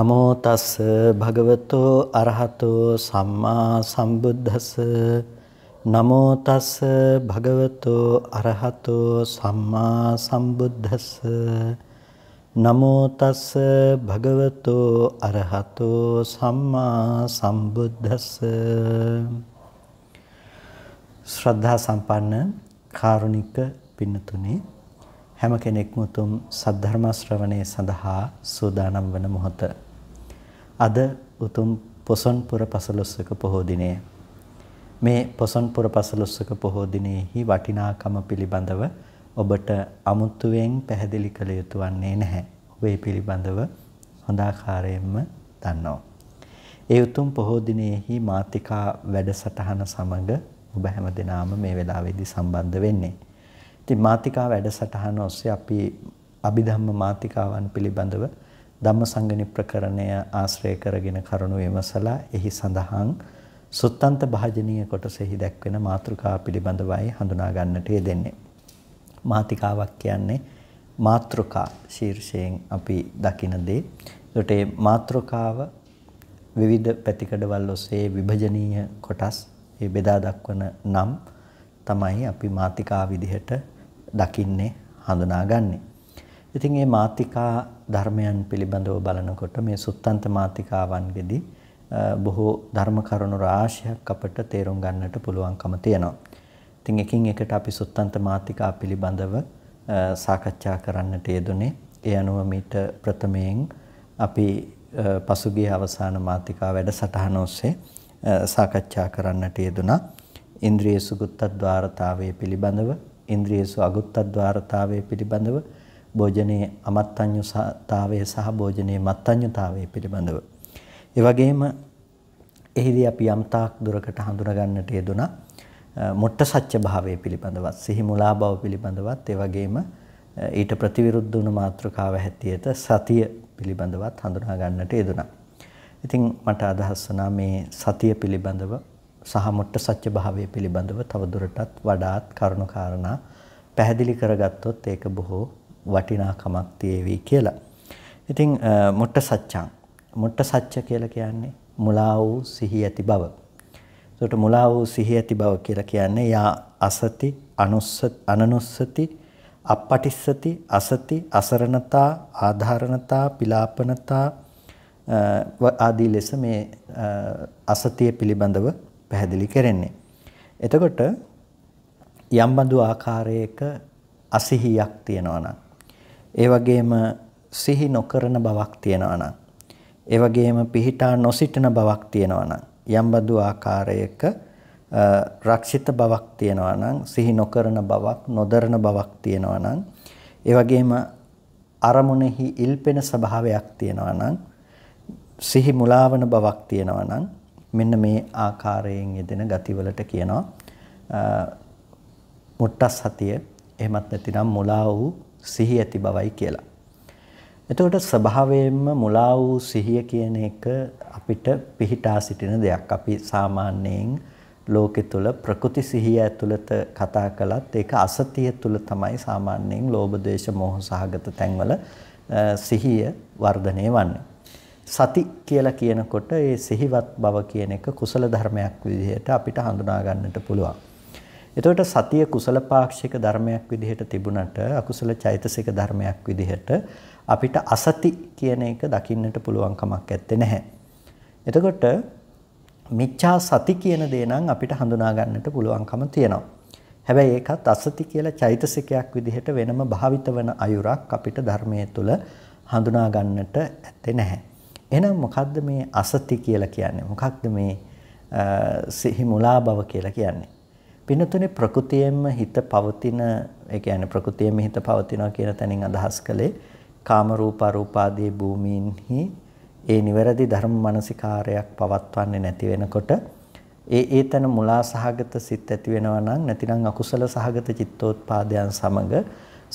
නමෝ තස් භගවතෝ අරහතෝ සම්මා සම්බුද්දස් නමෝ තස් භගවතෝ අරහතෝ සම්මා සම්බුද්දස් නමෝ තස් භගවතෝ අරහතෝ සම්මා සම්බුද්දස් ශ්‍රද්ධා සම්පන්න කාරුණික පින්නතුනේ හැම කෙනෙක්ම උතුම් සද්ධර්ම ශ්‍රවණය සඳහා සූදානම් වන මොහොත අද උතුම් පොසොන් පුර පසළොස්වක පොහෝ දිනය. මේ පොසොන් පුර පසළොස්වක පොහෝ දිනෙහි වටිනාකම පිළිබඳව ඔබට අමුතුවෙන් පැහැදිලි කළ යුතු වන්නේ නැහැ. ඔබ ඒ පිළිබඳව හොඳ ආකාරයෙන්ම දන්නවා. ඒ උතුම් පොහෝ දිනෙහි මාතිකා වැඩසටහන සමග ඔබ හැමදෙනාම මේ වෙලාවේදී සම්බන්ධ වෙන්නේ. ඉතින් මාතිකා වැඩසටහන ඔස්සේ අපි අභිධම්ම මාතිකාවන් පිළිබඳව ධම්මසංගණි ප්‍රකරණය ආශ්‍රය කරගෙන කරුණු විමසලා එහි සඳහන් සුත්තන්ත භාජනීය කොටසෙහි දැක්වෙන මාතෘකා පිළිබඳවයි හඳුනා ගන්නට යෙදෙන්නේ. මාතිකාවක් කියන්නේ මාතෘකා ශීර්ෂයෙන් අපි දකින දේ. ඒකට මාතෘකාව විවිධ පැතිකඩවල් ඔස්සේ විභජනීය කොටස් ඒ බෙදා දක්වන නම් තමයි අපි මාතිකා විදිහට දකින්නේ හඳුනාගන්නේ. ඉතින් මේ මාතිකා ධර්මයන් පිළිබඳව බලනකොට මේ සුත්තන්ත මාතිකාවන්ගෙදී බොහෝ ධර්ම කරුණු රාශියක් අපට තේරුම් ගන්නට පුළුවන්කම තියෙනවා. ඉතින් එකින් එකට අපි සුත්තන්ත මාතිකා පිළිබඳව සාකච්ඡා කරන්නට යෙදුනේ. ඒ අනුව මීට ප්‍රථමයෙන් අපි පසුගිය අවසාන මාතිකා වැඩසටහන ඔස්සේ සාකච්ඡා කරන්නට යෙදුනා. ඉන්ද්‍රියසු ගුත්තද්වාරතාවය පිළිබඳව, ඉන්ද්‍රියසු අගුත්තද්වාරතාවය පිළිබඳව භෝජනයේ අමත්ඤ්‍යතාවය සහ භෝජනයේ මත්ඤ්‍යතාවය පිළිබඳව. ඒ වගේම එහිදී අපි යම්තාක් දුරකට හඳුනා ගන්නට යෙදුණා මොට්ට සත්‍ය භාවය පිළිබඳවත් සිහි මුලා බව පිළිබඳවත් ඒ වගේම ඊට ප්‍රතිවිරුද්ධ වුණු මාතෘකාව හැටියට සතිය පිළිබඳවත් හඳුනා ගන්නට යෙදුණා. ඉතින් මට අදහස් වුණා මේ සතිය පිළිබඳව සහ මොට්ට සත්‍ය භාවය පිළිබඳව තව දුරටත් වඩාත් කරුණු කාරණා පැහැදිලි කරගත්තොත් ඒක බොහෝ වටිනාකමක් තියේවි කියලා. ඉතින් මුට්ට සච්චං මුට්ට සච්ච කියලා කියන්නේ මුලා වූ සිහි ඇති බව. ඒකට මුලා වූ සිහි ඇති බව කියලා කියන්නේ යා අසති අනුස්සති අනනුස්සති අපපටිස්සති අසති අසරණතා ආධාරණතා පිලාපනතා ආදී ලෙස මේ අසතිය පිළිබඳව පැහැදිලි කරන්නේ. එතකොට යම්බඳු ආකාරයක අසිහියක් තියෙනවා නම් ඒ වගේම සිහි නොකරන බවක් තියෙනවා නම් ඒ වගේම පිහිටා නොසිටන බවක් තියෙනවා නම් යම්බඳු ආකාරයක රක්ෂිත බවක් තියෙනවා නම් සිහි නොකරන බවක් නොදරන බවක් තියෙනවා නම් ඒ වගේම අරමුණෙහි ඉල්පෙන ස්වභාවයක් තියෙනවා නම් සිහි මුලාවන බවක් තියෙනවා නම් මෙන්න මේ ආකාරයෙන් යෙදෙන ගතිවලට කියනවා මුට්ටස් හතිය එහෙමත් නැතිනම් මුලා වූ සිහි ඇති බවයි කියලා. එතකොට ස්වභාවයෙන්ම මුලා වූ සිහිය කියන එක අපිට පිහිටා සිටින දෙයක්. අපි සාමාන්‍යයෙන් ලෝකෙ තුල ප්‍රකෘති සිහිය ඇතුළත කතා කළත් ඒක අසතිය තුල තමයි සාමාන්‍යයෙන් ලෝභ ද්වේෂ මෝහ සහගත තැන්වල සිහිය වර්ධනය වන්නේ. සති කියලා කියනකොට ඒ සිහිවත් බව කියන එක කුසල ධර්මයක් විදිහට අපිට හඳුනා ගන්නට පුළුවන්. එතකොට සතිය කුසල පාක්ෂික ධර්මයක් විදිහට තිබුණට අකුසල චෛතසික ධර්මයක් විදිහට අපිට අසති කියන එක දකින්නට පුළුවන් කමක් ඇත්තේ නැහැ. එතකොට මිච්ඡා සති කියන දේ නම් අපිට හඳුනා ගන්නට පුළුවන්කම තියෙනවා. හැබැයි ඒකත් අසති කියලා චෛතසිකයක් විදිහට වෙනම භාවිත වන අයුරක් අපිට ධර්මයේ තුල හඳුනා ගන්නට ඇත්තේ නැහැ. එහෙනම් මොකද්ද මේ අසති කියලා කියන්නේ? මොකක්ද මේ සිහි මුලා බව කියලා කියන්නේ? පිනතුනේ ප්‍රകൃතියෙන්ම හිත පවතින ඒ කියන්නේ ප්‍රകൃතියෙන්ම හිත පවතිනවා කියන තැනින් අදහස් කළේ කාම රූප අරූප ආදී භූමීන්හි ඒ නිවැරදි ධර්ම මානසිකාරයක් පවත්වන්නේ නැති වෙනකොට ඒ ඒතන මුලා සහගත සිත් ඇති වෙනවා නම් නැතිනම් අකුසල සහගත චිත්තෝත්පාදයන් සමග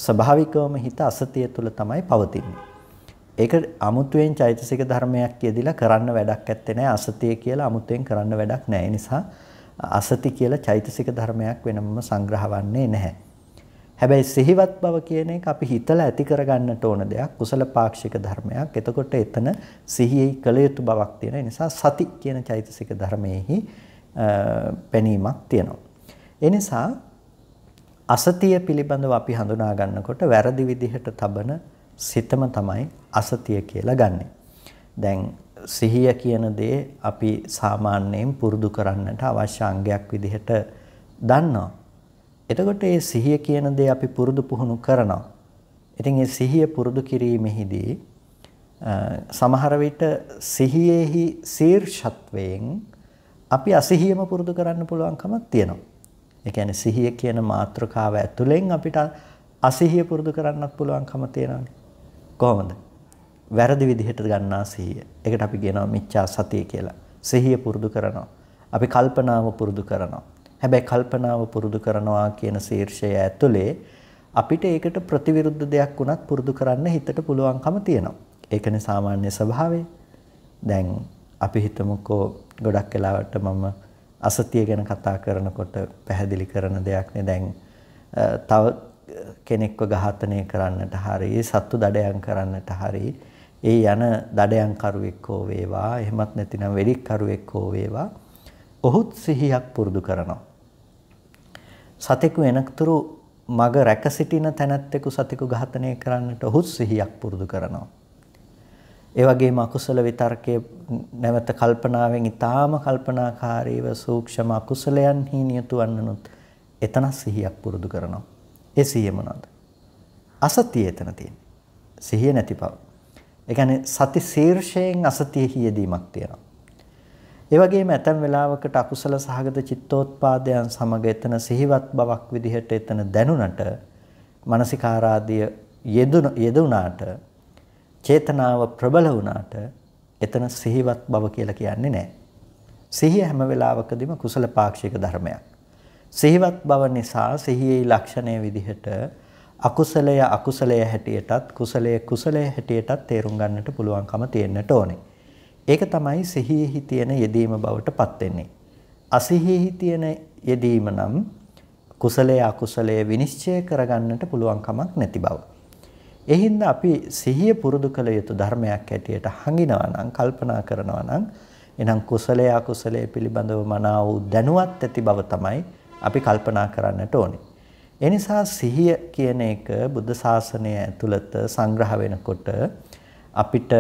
ස්වභාවිකවම හිත අසතිය තුල තමයි පවතින්නේ. ඒක අමුතුවෙන් චෛතසික ධර්මයක් කියදලා කරන්න වැඩක් ඇත්තේ නැහැ අසතිය කියලා අමුතුවෙන් කරන්න වැඩක් නැහැ. නිසා අසති කියලා චෛතසික ධර්මයක් වෙනම සංග්‍රහවන්නේ නැහැ. හැබැයි සිහිවත් බව කියන එක අපි හිතලා ඇති කරගන්නට ඕන දෙයක් කුසල පාක්ෂික ධර්මයක්. එතකොට එතන සිහියේ කළ යුතු බවක් තියෙන නිසා සති කියන චෛතසික ධර්මයේහි පැනීමක් තියෙනවා. ඒ නිසා අසතිය පිළිබඳව අපි හඳුනා ගන්නකොට වැරදි විදිහට තබන සිතම තමයි අසතිය කියලා ගන්නෙ. දැන් සිහිය කියන දේ අපි සාමාන්‍යයෙන් පුරුදු කරන්නට අවශ්‍ය අංගයක් විදිහට දන්නවා. එතකොට මේ සිහිය කියන දේ අපි පුරුදු පුහුණු කරනවා. ඉතින් මේ සිහිය පුරුදු කිරීමෙහිදී සමහර විට සිහියේහි ශීර්ෂත්වයෙන් අපි අසිහියම පුරුදු කරන්න පුළුවන්කමක් තියෙනවා. ඒ කියන්නේ සිහිය කියන මාතෘකාව ඇතුලෙන් අපිට අසිහිය පුරුදු කරන්නත් පුළුවන්කම තියෙනවානේ. කොහොමද? වැරදි විදිහට ගන්නා සිහිය. ඒකට අපි කියනවා මිච්ඡා සතිය කියලා. සිහිය පුරුදු කරනවා. අපි කල්පනාව පුරුදු කරනවා. හැබැයි කල්පනාව පුරුදු කරනවා කියන ශීර්ෂය ඇතුලේ අපිට ඒකට ප්‍රතිවිරුද්ධ දෙයක් වුණත් පුරුදු කරන්න හිතට පුළුවන්කම තියෙනවා. ඒකනේ සාමාන්‍ය ස්වභාවය. දැන් අපි හිතමුකෝ ගොඩක් වෙලාවට මම අසතිය ගැන කතා කරනකොට පැහැදිලි කරන දෙයක්නේ දැන් තව කෙනෙක්ව ඝාතනය කරන්නට හරි සත්තු දඩයම් කරන්නට හරි ඒ යන දඩයන් කරුවෙක් හෝ වේවා එහෙමත් නැතිනම් වෙලික් කරුවෙක් හෝ වේවා ඔහුත් සිහියක් පුරුදු කරනවා. සතෙකු එනතුරු මග රැක සිටින තැනැත්තෙකු සතෙකු ඝාතනය කරන්නට ඔහුත් සිහියක් පුරුදු කරනවා. ඒ වගේම අකුසල විතර්කයේ නැවත කල්පනාවෙන් ඊටාම කල්පනාකාරීව සූක්ෂම අකුසලයන් හිණියතු වන්නනුත් එතන සිහියක් පුරුදු කරනවා. ඒ සිහිය මොනවාද? අසතිය එතන තියෙන. සිහිය නැති බව. ඒ කියන්නේ සති ශීර්ෂයෙන් අසතිය හියදීමක් තියෙනවා. ඒ වගේම ඇතැම් වෙලාවකට අකුසල සහගත චිත්තෝත්පාදයන් සමග එතන සිහිවත් බවක් විදිහට එතන දැනුණට මානසිකාරාදිය යෙදුණාට චේතනාව ප්‍රබල වුණාට එතන සිහිවත් බව කියලා කියන්නේ නැහැ. සිහිය හැම වෙලාවකදීම කුසල පාක්ෂික ධර්මයක්. සිහිවත් බව නිසා සිහියේ ලක්ෂණයේ විදිහට අකුසලය අකුසලය හැටියටත් කුසලය කුසලය හැටියටත් තේරුම් ගන්නට පුළුවන්කම තියෙන්නට ඕනේ. ඒක තමයි සිහියෙහි තියෙන යෙදීම බවට පත් වෙන්නේ. අසිහියෙහි තියෙන යෙදීම නම් කුසලයේ අකුසලයේ විනිශ්චය කරගන්නට පුළුවන් කමක් නැති බව. එහින්ද අපි සිහිය පුරුදු කළ යුතු ධර්මයක් ඇටියට හඟිනවා නම් කල්පනා කරනවා නම් එනම් කුසලයේ අකුසලයේ පිළිබඳව මනාව දැනුවත් ඇති බව තමයි අපි කල්පනා කරන්නට ඕනේ. එනිසා සිහිය කියන එක බුද්ධ ශාසනය ඇතුළත සංග්‍රහ වෙනකොට අපිට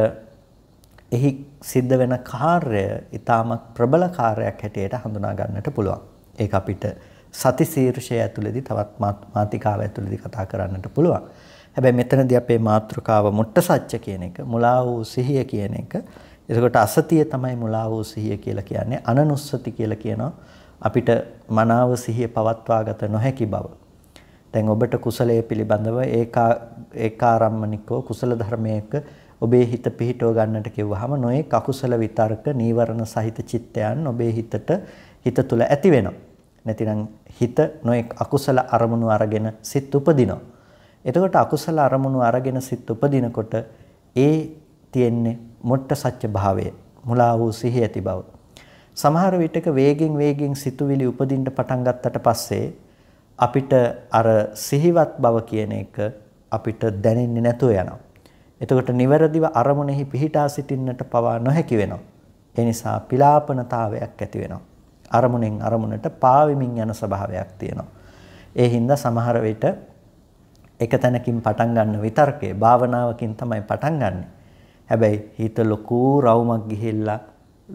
එහි සිද්ධ වෙන කාර්ය ඊටමත් ප්‍රබල කාර්යයක් හැටියට හඳුනා ගන්නට පුළුවන්. ඒක අපිට සති ශීර්ෂය ඇතුළේදී තවත් මාතිකාව ඇතුළේදී කතා කරන්නට පුළුවන්. හැබැයි මෙතනදී අපේ මාතෘකාව මුට්ට සත්‍ය කියන එක, මුලා වූ සිහිය කියන එක. එතකොට අසතිය තමයි මුලා වූ සිහිය කියලා කියන්නේ. අනනුස්සති කියලා කියනවා. අපිට මනාව සිහිය පවත්වා ගත නොහැකි බව. දැන් ඔබට කුසලයේ පිළිබඳව ඒකා ඒකාරම්මනිකව කුසල ධර්මයක ඔබේ හිත පිහිටව ගන්නට කිව්වහම නොයේ කකුසල විතර්ක නීවරණ සහිත චිත්තයන් ඔබේ හිතට හිත තුල ඇති වෙනවා. නැතිනම් හිත නොයෙක් අකුසල අරමුණු අරගෙන සිත් උපදිනවා. එතකොට අකුසල අරමුණු අරගෙන සිත් උපදිනකොට ඒ තියෙන්නේ මොට්ට සත්‍ය භාවය. මුලා වූ සිහි ඇති බව. සමහර විටක වේගෙන් වේගෙන් සිතුවිලි උපදින්න පටන් ගත්තට පස්සේ අපිට අර සිහිවත් බව කියන එක අපිට දැනෙන්නේ නැතුව යනවා. එතකොට නිවැරදිව අරමුණෙහි පිහිටා සිටින්නට පවා නොහැකි වෙනවා. ඒ නිසා පිලාපනතාවයක් ඇති වෙනවා. අරමුණෙන් අරමුණට පාවෙමින් යන ස්වභාවයක් තියෙනවා. ඒ හින්දා සමහර විට එක තැනකින් පටන් ගන්න විතර්කය භාවනාවකින් තමයි පටන් ගන්නෙ. හැබැයි හිත ලොකු රවුමක් ගිහිල්ලා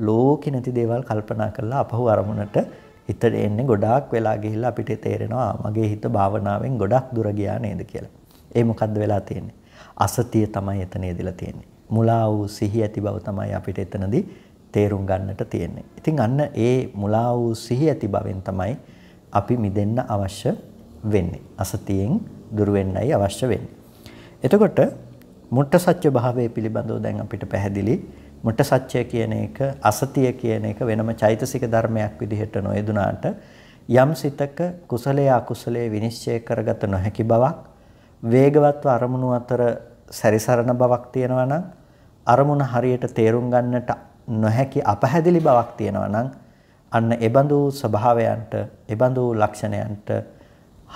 ලෝකේ නැති දේවල් කල්පනා කරලා අපහු අරමුණට හිතට එන්නේ ගොඩාක් වෙලා ගිහිල්ලා අපිට තේරෙනවා මගේ හිත භාවනාවෙන් ගොඩක් දුර ගියා නේද කියලා. ඒ මොකද්ද වෙලා තියෙන්නේ? අසතිය තමයි එතන ඉදලා තියෙන්නේ. මුලා වූ සිහි ඇති බව තමයි අපිට එතනදී තේරුම් ගන්නට තියෙන්නේ. ඉතින් අන්න ඒ මුලා වූ සිහි ඇති බවෙන් තමයි අපි මිදෙන්න අවශ්‍ය වෙන්නේ. අසතියෙන් දුර වෙන්නයි අවශ්‍ය වෙන්නේ. එතකොට මුට්ට සත්‍ය භාවයේ පිළිබඳව දැන් අපිට පැහැදිලි මුට සත්‍ය කියන එක අසතිය කියන එක වෙනම චෛතසික ධර්මයක් විදිහට නොයදුනාට යම් සිතක කුසලයේ අකුසලයේ විනිශ්චය කරගත නොහැකි බවක් වේගවත්ව අරමුණු අතර සැරිසරන බවක් තියෙනවා නම් අරමුණ හරියට තේරුම් ගන්නට නොහැකි අපහැදිලි බවක් තියෙනවා නම් අන්න ඒබඳු ස්වභාවයන්ට ඒබඳු ලක්ෂණයන්ට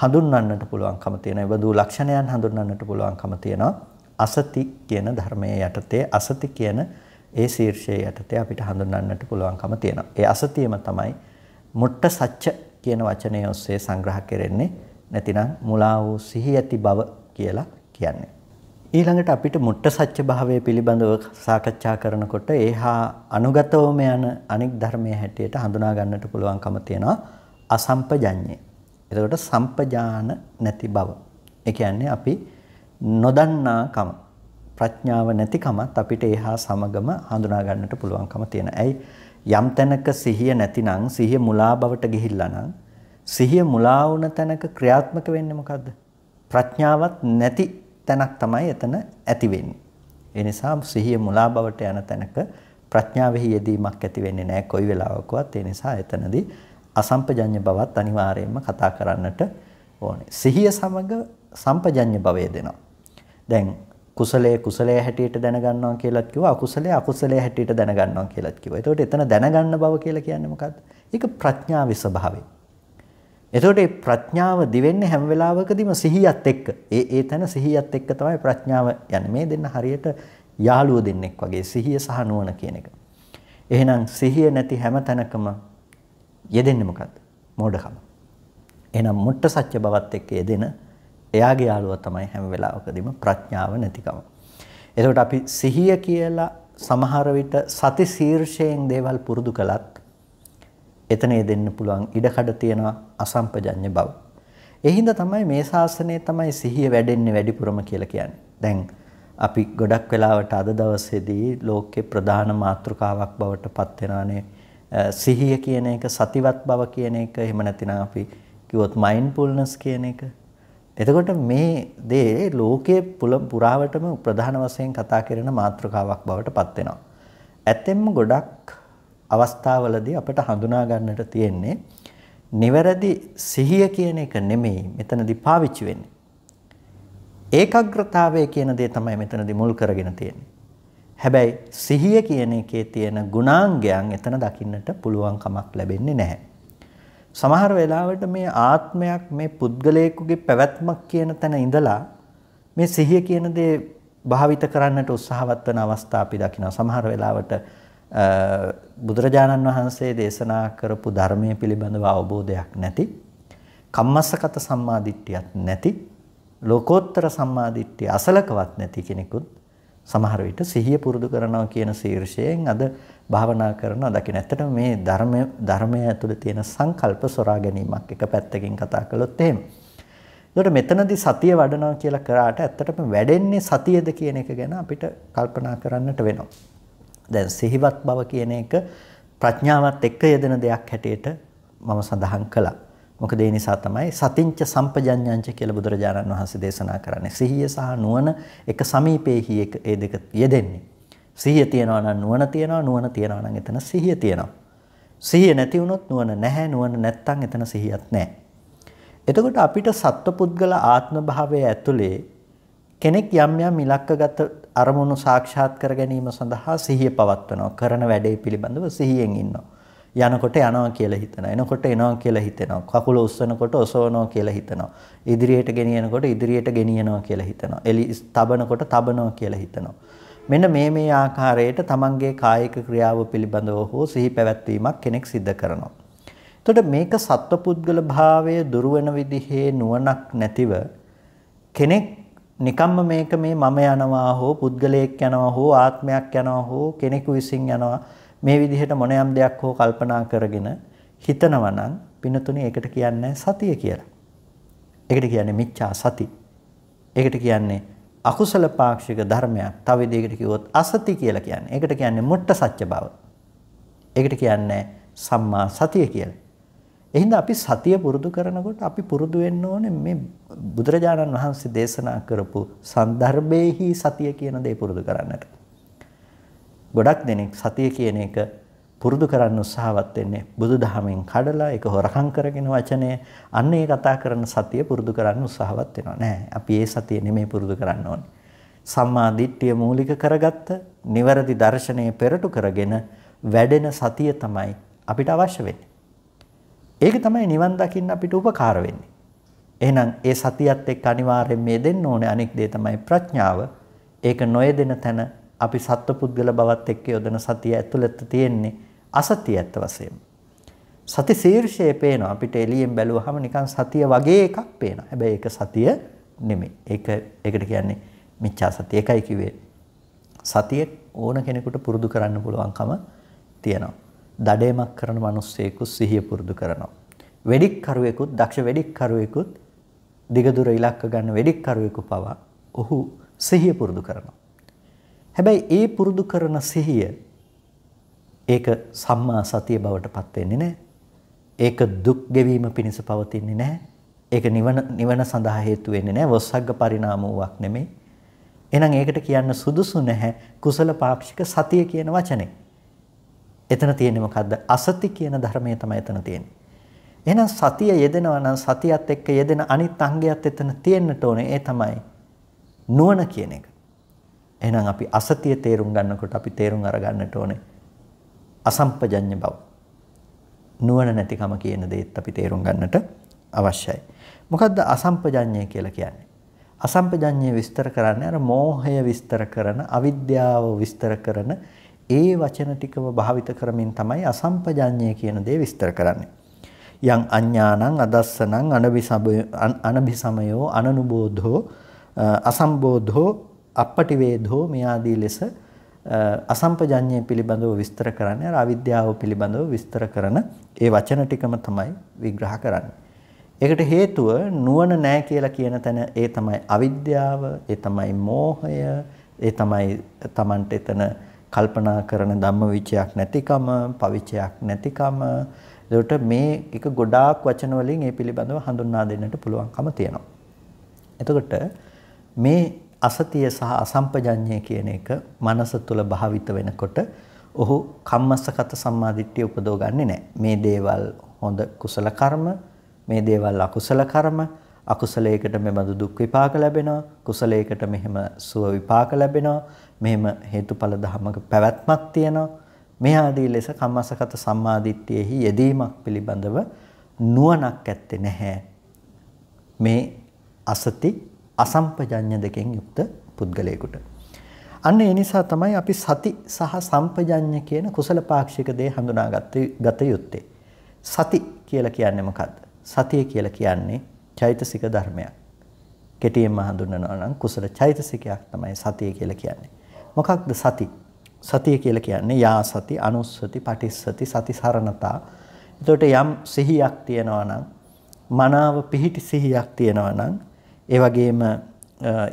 හඳුන්වන්නට පුළුවන්කම තියෙන ඒබඳු ලක්ෂණයන් හඳුන්වන්නට පුළුවන්කම තියෙනවා අසති කියන ධර්මයේ යටතේ අසති කියන ඒ ශීර්ෂයේ යටතේ අපිට හඳුන්වන්නට පුළුවන්කම තියෙනවා. ඒ අසතියම තමයි මුට්ට සච්ච කියන වචනය ඔස්සේ සංග්‍රහ කෙරෙන්නේ. නැතිනම් මුලා වූ සිහි ඇති බව කියලා කියන්නේ. ඊළඟට අපිට මුට්ට සත්‍ය භාවය පිළිබඳව සාකච්ඡා කරනකොට ඒහා අනුගතවම යන අනික් ධර්මයේ හැටියට හඳුනා ගන්නට පුළුවන්කම තියෙනවා අසම්පජඤ්ඤේ. එතකොට සම්පජාන නැති බව. ඒ කියන්නේ අපි නොදන්නාකම. ප්‍රඥාව නැතිකමත් අපිට ඒහා සමගම හඳුනා ගන්නට පුළුවන්කම තියෙන. ඇයි යම් තැනක සිහිය නැතිනම් සිහිය මුලා බවට ගිහිල්ලා නම් සිහිය මුලා වුණ තැනක ක්‍රියාත්මක වෙන්නේ මොකද්ද? ප්‍රඥාවක් නැති තැනක් තමයි එතන ඇති වෙන්නේ. ඒ නිසා සිහිය මුලා බවට යන තැනක ප්‍රඥාවෙහි යෙදීමක් ඇති වෙන්නේ නැහැ කොයි වෙලාවකවත්. ඒ නිසා එතනදී අසම්පජඤ්ඤ බවත් අනිවාර්යයෙන්ම කතා කරන්නට ඕනේ. සිහිය සමග සම්පජඤ්ඤ භවය දෙනවා. දැන් කුසලයේ කුසලයේ හැටියට දැනගන්නවා කියලාත් කිව්වා අකුසලයේ අකුසලයේ හැටියට දැනගන්නවා කියලාත් කිව්වා. එතකොට එතන දැනගන්න බව කියලා කියන්නේ මොකද්ද? ඒක ප්‍රඥාවේ ස්වභාවය. එතකොට මේ ප්‍රඥාව දිවෙන්නේ හැම වෙලාවකදීම සිහියත් එක්ක. ඒ ඒ තැන සිහියත් එක්ක තමයි ප්‍රඥාව යන්නේ. මේ දෙන්න හරියට යාළුව දෙන්නෙක් වගේ සිහිය සහ නුවණ කියන එක. එහෙනම් සිහිය නැති හැම තැනකම යෙදෙන්නේ මොකද්ද? මෝඩකම. එහෙනම් මුට්ට සත්‍ය බවත් එක්ක යෙදෙන එයාගේ යාළුවා තමයි හැම වෙලාවකදීම ප්‍රඥාව නැතිකම. එතකොට අපි සිහිය කියලා සමහර විට සති ශීර්ෂයෙන් දේවල් පුරුදු කළත් එතනේ දෙන්න පුළුවන් ඉඩකඩ තියෙනවා අසම්පජඤ්ඤ බව. ඒ හින්දා තමයි මේ ශාසනය තමයි සිහිය වැඩෙන්නේ වැඩිපුරම කියලා කියන්නේ. දැන් අපි ගොඩක් වෙලාවට අද දවසේදී ලෝකේ ප්‍රධාන මාතෘකාවක් බවට පත් වෙනානේ සිහිය කියන එක සතිවත් බව කියන එක එහෙම නැතිනම් අපි කිව්වොත් මයින්ඩ්ෆුල්නස් කියන එක එතකොට මේ දේ ලෝකයේ පුරාවටම ප්‍රධාන වශයෙන් කතා කරන මාතෘකාවක් බවට පත් වෙනවා. ඇතෙම්ම ගොඩක් අවස්ථාවලදී අපිට හඳුනා ගන්නට තියෙන්නේ නිවැරදි සිහිය කියන එක නෙමෙයි මෙතනදී පාවිච්චි වෙන්නේ. ඒකාග්‍රතාවය කියන දේ තමයි මෙතනදී මුල් කරගෙන තියෙන්නේ. හැබැයි සිහිය කියන එකේ තියෙන ගුණාංගයන් එතන දකින්නට පුළුවන් කමක් ලැබෙන්නේ නැහැ. සමහර වෙලාවට මේ ආත්මයක් මේ පුද්ගලයෙකුගේ පැවැත්මක් කියන තැන ඉඳලා මේ සිහිය කියන දේ භාවිත කරන්නට උත්සාහවත් වන අවස්ථා අපි දකිනවා. සමහර වෙලාවට බුදුරජාණන් වහන්සේ දේශනා කරපු ධර්මයේ පිළිබඳව අවබෝධයක් නැති කම්මස්සගත සම්මාදිට්ඨියක් නැති ලෝකෝත්තර සම්මාදිට්ඨිය අසලකවත් නැති කෙනෙකුත් සමහර විට සිහිය පුරුදු කරනවා කියන ශීර්ෂයෙන් අද භාවනා කරනවා දකින්න. ඇත්තටම මේ ධර්ම ධර්මය ඇතුළේ තියෙන සංකල්ප සොරා ගැනීමක් එක පැත්තකින් කතා කළොත් එහෙම. එතකොට මෙතනදී සතිය වඩනවා කියලා කරාට ඇත්තටම වැඩෙන්නේ සතියද කියන එක ගැන අපිට කල්පනා කරන්නට වෙනවා. දැන් සිහිවත් බව කියන එක ප්‍රඥාවත් එක්ක යෙදෙන දෙයක් හැටියට මම සඳහන් කළා. මොකද ඒ නිසා තමයි සතිංච සම්පජඤ්ඤංච කියලා බුදුරජාණන් වහන්සේ දේශනා කරන්නේ. සිහිය සහ නුවණ එක සමීපයේ ඒ දෙක යෙදෙන්නේ. සිහිය තියනවා නම් නුවණ තියනවා නුවණ තියනවා නම් එතන සිහිය තියනවා. සිහිය නැති වුණොත් නුවණ නැහැ නුවණ නැත්තම් එතන සිහියක් නැහැ. එතකොට අපිට සත්පුද්ගල ආත්ම භාවය ඇතුලේ කෙනෙක් යම් යම් ඉලක්කගත අරමුණු සාක්ෂාත් කර ගැනීම සඳහා සිහිය පවත්වනවා කරන වැඩේ පිළිබඳව සිහියෙන් ඉන්නවා. යනකොට යනවා කියලා හිතනවා. එනකොට එනවා කියලා හිතෙනවා. කකුල ඔස්සනකොට ඔසවනවා කියලා හිතනවා. ඉදිරියට ගෙනියනකොට ඉදිරියට ගෙනියනවා කියලා හිතනවා. එලි තබනකොට තබනවා කියලා හිතනවා. මෙන්න මේ මේ ආකාරයට තමන්ගේ කායික ක්‍රියාව පිළිබඳව හෝ සිහි පැවැත්වීමක් කෙනෙක් සිද්ධ කරනවා. එතකොට මේක සත්වපුද්ගල භාවය දුර වෙන විදිහේ නුවණක් නැතිව කෙනෙක් නිකම්ම මේක මේ මම යනවා හෝ පුද්ගලයෙක් යනවා හෝ ආත්මයක් යනවා හෝ කෙනෙකු විසින් යනවා මේ විදිහට මොනෑම් දෙයක් හෝ කල්පනා කරගෙන හිතනවා නම් පිනතුනේ ඒකට කියන්නේ සතිය කියලා. ඒකට කියන්නේ මිච්ඡා සති. ඒකට කියන්නේ අකුසල පාක්ෂික ධර්මයක් තව විදිහකට කිව්වොත් අසති කියලා කියන්නේ. ඒකට කියන්නේ මුට්ට සත්‍ය බව. ඒකට කියන්නේ සම්මා සතිය කියලා. එහෙනම් අපි සතිය පුරුදු කරනකොට අපි පුරුදු වෙන්න ඕනේ මේ බුදුරජාණන් වහන්සේ දේශනා කරපු සන්දර්භයේහි සතිය කියන දේ පුරුදු කරන්නට. ගොඩක් දෙනෙක් සතිය කියන එක පුරුදු කරන්න උත්සාහවත් වෙන්නේ. බුදුදහමෙන් කඩලා ඒක හොරකම් කරගෙන වචනය අන්න ඒ කතා කරන සතිය පුරුදු කරන්න උත්සාහවත් වෙනවා. නෑ. අපි ඒ සතිය නෙමෙයි පුරුදු කරන්න ඕනේ. සම්මා දිට්ඨිය මූලික කරගත්ත නිවැරදි දර්ශනය පෙරටු කරගෙන වැඩෙන සතිය තමයි අපිට අවශ්‍ය වෙන්නේ. ඒක තමයි නිවන් දකින්න අපිට උපකාර වෙන්නේ. එහෙනම් ඒ සතියත් එක්ක අනිවාර්යෙන් මේ දෙන්න ඕනේ අනෙක් දේ තමයි ප්‍රඥාව. ඒක නොයෙදෙන තැන අපි සත්පුද්ගල බවත් එක්ක යොදන සතිය ඇතුළත තියෙන්නේ. අසතිය ඇත්ත වශයෙන්. සති ශීර්ෂයේ පේනවා අපිට එළියෙන් බැලුවහම නිකන් සතිය වගේ එකක් පේනවා. හැබැයි ඒක සතිය නෙමෙයි. ඒක ඒකට කියන්නේ මිච්ඡා සතිය. ඒකයි කිව්වේ. සතිය ඕන කෙනෙකුට පුරුදු කරන්න පුළුවන්කම තියෙනවා. දඩේමක් කරන මිනිස්සෙකු සිහිය පුරුදු කරනවා. වෙඩික් කරුවෙකුත් දක්ෂ වෙඩික් කරුවෙකුත් දිගදුර ඉලක්ක ගන්න වෙඩික් කරුවෙකු පවා ඔහු සිහිය පුරුදු කරනවා. හැබැයි ඒ පුරුදු කරන සිහිය ඒක සම්මා සතිය බවට පත් වෙන්නේ නැහැ. ඒක දුක් ගෙවීම පිණිස පවතින්නේ නැහැ. ඒක නිවන නිවන සඳහා හේතු වෙන්නේ නැහැ. වස්සග්ග පරිණාමෝවක් නෙමෙයි. එහෙනම් ඒකට කියන්න සුදුසු නැහැ කුසල පාක්ෂික සතිය කියන වචනේ. එතන තියෙන්නේ මොකද්ද? අසති කියන ධර්මය තමයි එතන තියෙන්නේ. එහෙනම් සතිය යෙදෙනවා නම් සතියත් එක්ක යෙදෙන අනිත් අංගයත් එතන තියෙන්නට ඕනේ. ඒ තමයි නුවණ කියන එක. එහෙනම් අපි අසතිය තේරුම් ගන්නකොට අපි තේරුම් අරගන්නට ඕනේ අසම්පජඤ්ඤ බව. නුවණ නැතිකම කියන දේත් අපි තේරුම් ගන්නට අවශ්‍යයි. මොකද්ද අසම්පජඤ්ඤය කියලා කියන්නේ? අසම්පජඤ්ඤය විස්තර කරන්නේ අර මෝහය විස්තර කරන, අවිද්‍යාව විස්තර කරන ඒ වචන ටිකව භාවිත කරමින් තමයි අසම්පජඤ්ඤය කියන දේ විස්තර කරන්නේ. යං අඥානං අදස්සනං අනබිසමයෝ අනනුබෝධෝ අසම්බෝධෝ අපටිවේධෝ මේ ආදී ලෙස අසම්පජඤ්ඤය පිළිබඳව විස්තර කරන්නේ අර අවිද්‍යාව පිළිබඳව විස්තර කරන ඒ වචන ටිකම තමයි විග්‍රහ කරන්නේ. ඒකට හේතුව නුවණ නැහැ කියලා කියන තැන ඒ තමයි අවිද්‍යාව, ඒ තමයි මෝහය, ඒ තමයි Tamanට එතන කල්පනා කරන ධම්මවිචයක් නැතිකම, පවිචයක් නැතිකම. ඒකට මේ එක ගොඩාක් වචන වලින් ඒ පිළිබඳව හඳුන්වා දෙන්නට පුළුවන්කම තියෙනවා. එතකොට මේ අසතිය සහ අසම්පජඤ්ඤය කියන එක මනස තුල භාවිත වෙනකොට ඔහු කම්මස්සගත සම්මාදිට්ඨිය උපදව ගන්නෙ නැහැ. මේ දේවල් හොඳ කුසල කර්ම, මේ දේවල් අකුසල කර්ම, අකුසලයකට මෙබඳු දුක් විපාක ලැබෙනවා, කුසලයකට මෙහෙම සුව විපාක ලැබෙනවා, මෙහෙම හේතුඵල ධමක පැවැත්මක් තියෙනවා. මේ ආදී ලෙස කම්මස්සගත සම්මාදිට්ඨියෙහි යෙදීමක් පිළිබඳව නුවණක් ඇත්තේ නැහැ. මේ අසති අසම්පජඤ්ඤ දෙකෙන් යුක්ත පුද්ගලයෙකුට. අන්න ඒ නිසා තමයි අපි සති සහ සම්පජඤ්ඤ කියන කුසල පාක්ෂික දේ හඳුනාගත්තේ ගත යුත්තේ. සති කියලා කියන්නේ මොකද්ද? සතිය කියලා කියන්නේ චෛතසික ධර්මයක්. කෙටියෙන්ම හඳුන්වනවා නම් කුසල චෛතසිකයක් තමයි සතිය කියලා කියන්නේ. මොකක්ද සති? සතිය කියලා කියන්නේ යා සති, අනුස්සති, පටිස්සති, සති සරණතා. එතකොට යම් සිහියක් තියෙනවා නම් මනාව පිහිටි සිහියක් තියෙනවා නම් ඒ වගේම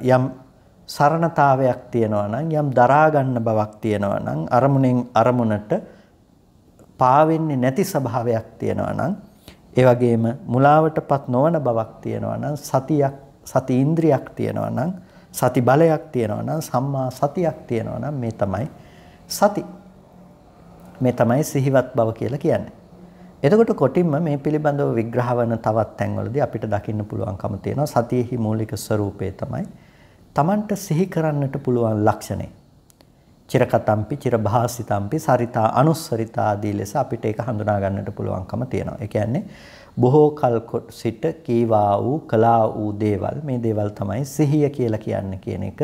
යම් සරණතාවයක් තියෙනවා නම් යම් දරා ගන්න බවක් තියෙනවා නම් අරමුණෙන් අරමුණට පාවෙන්නේ නැති ස්වභාවයක් තියෙනවා නම් ඒ වගේම මුලාවටපත් නොවන බවක් තියෙනවා නම් සතියක් සති ඉන්ද්‍රියක් තියෙනවා නම් සති බලයක් තියෙනවා නම් සම්මා සතියක් තියෙනවා නම් මේ තමයි සති මේ තමයි සිහිවත් බව කියලා කියන්නේ එතකොට කොටින්ම මේ පිළිබඳව විග්‍රහ වන තවත් තැන්වලදී අපිට දකින්න පුළුවන්කම තියෙනවා සතියෙහි මූලික ස්වરૂපය තමයි Tamanට සිහි කරන්නට පුළුවන් ලක්ෂණය. චිරකතම්පි, චිරභාසිතම්පි, සරිතා, අනුස්සරිතා ආදී ලෙස අපිට ඒක හඳුනා ගන්නට පුළුවන්කම තියෙනවා. ඒ කියන්නේ බොහෝ කල් සිට කීවා වූ, කළා වූ දේවල් මේ දේවල් තමයි සිහිය කියලා කියන්නේ කියන එක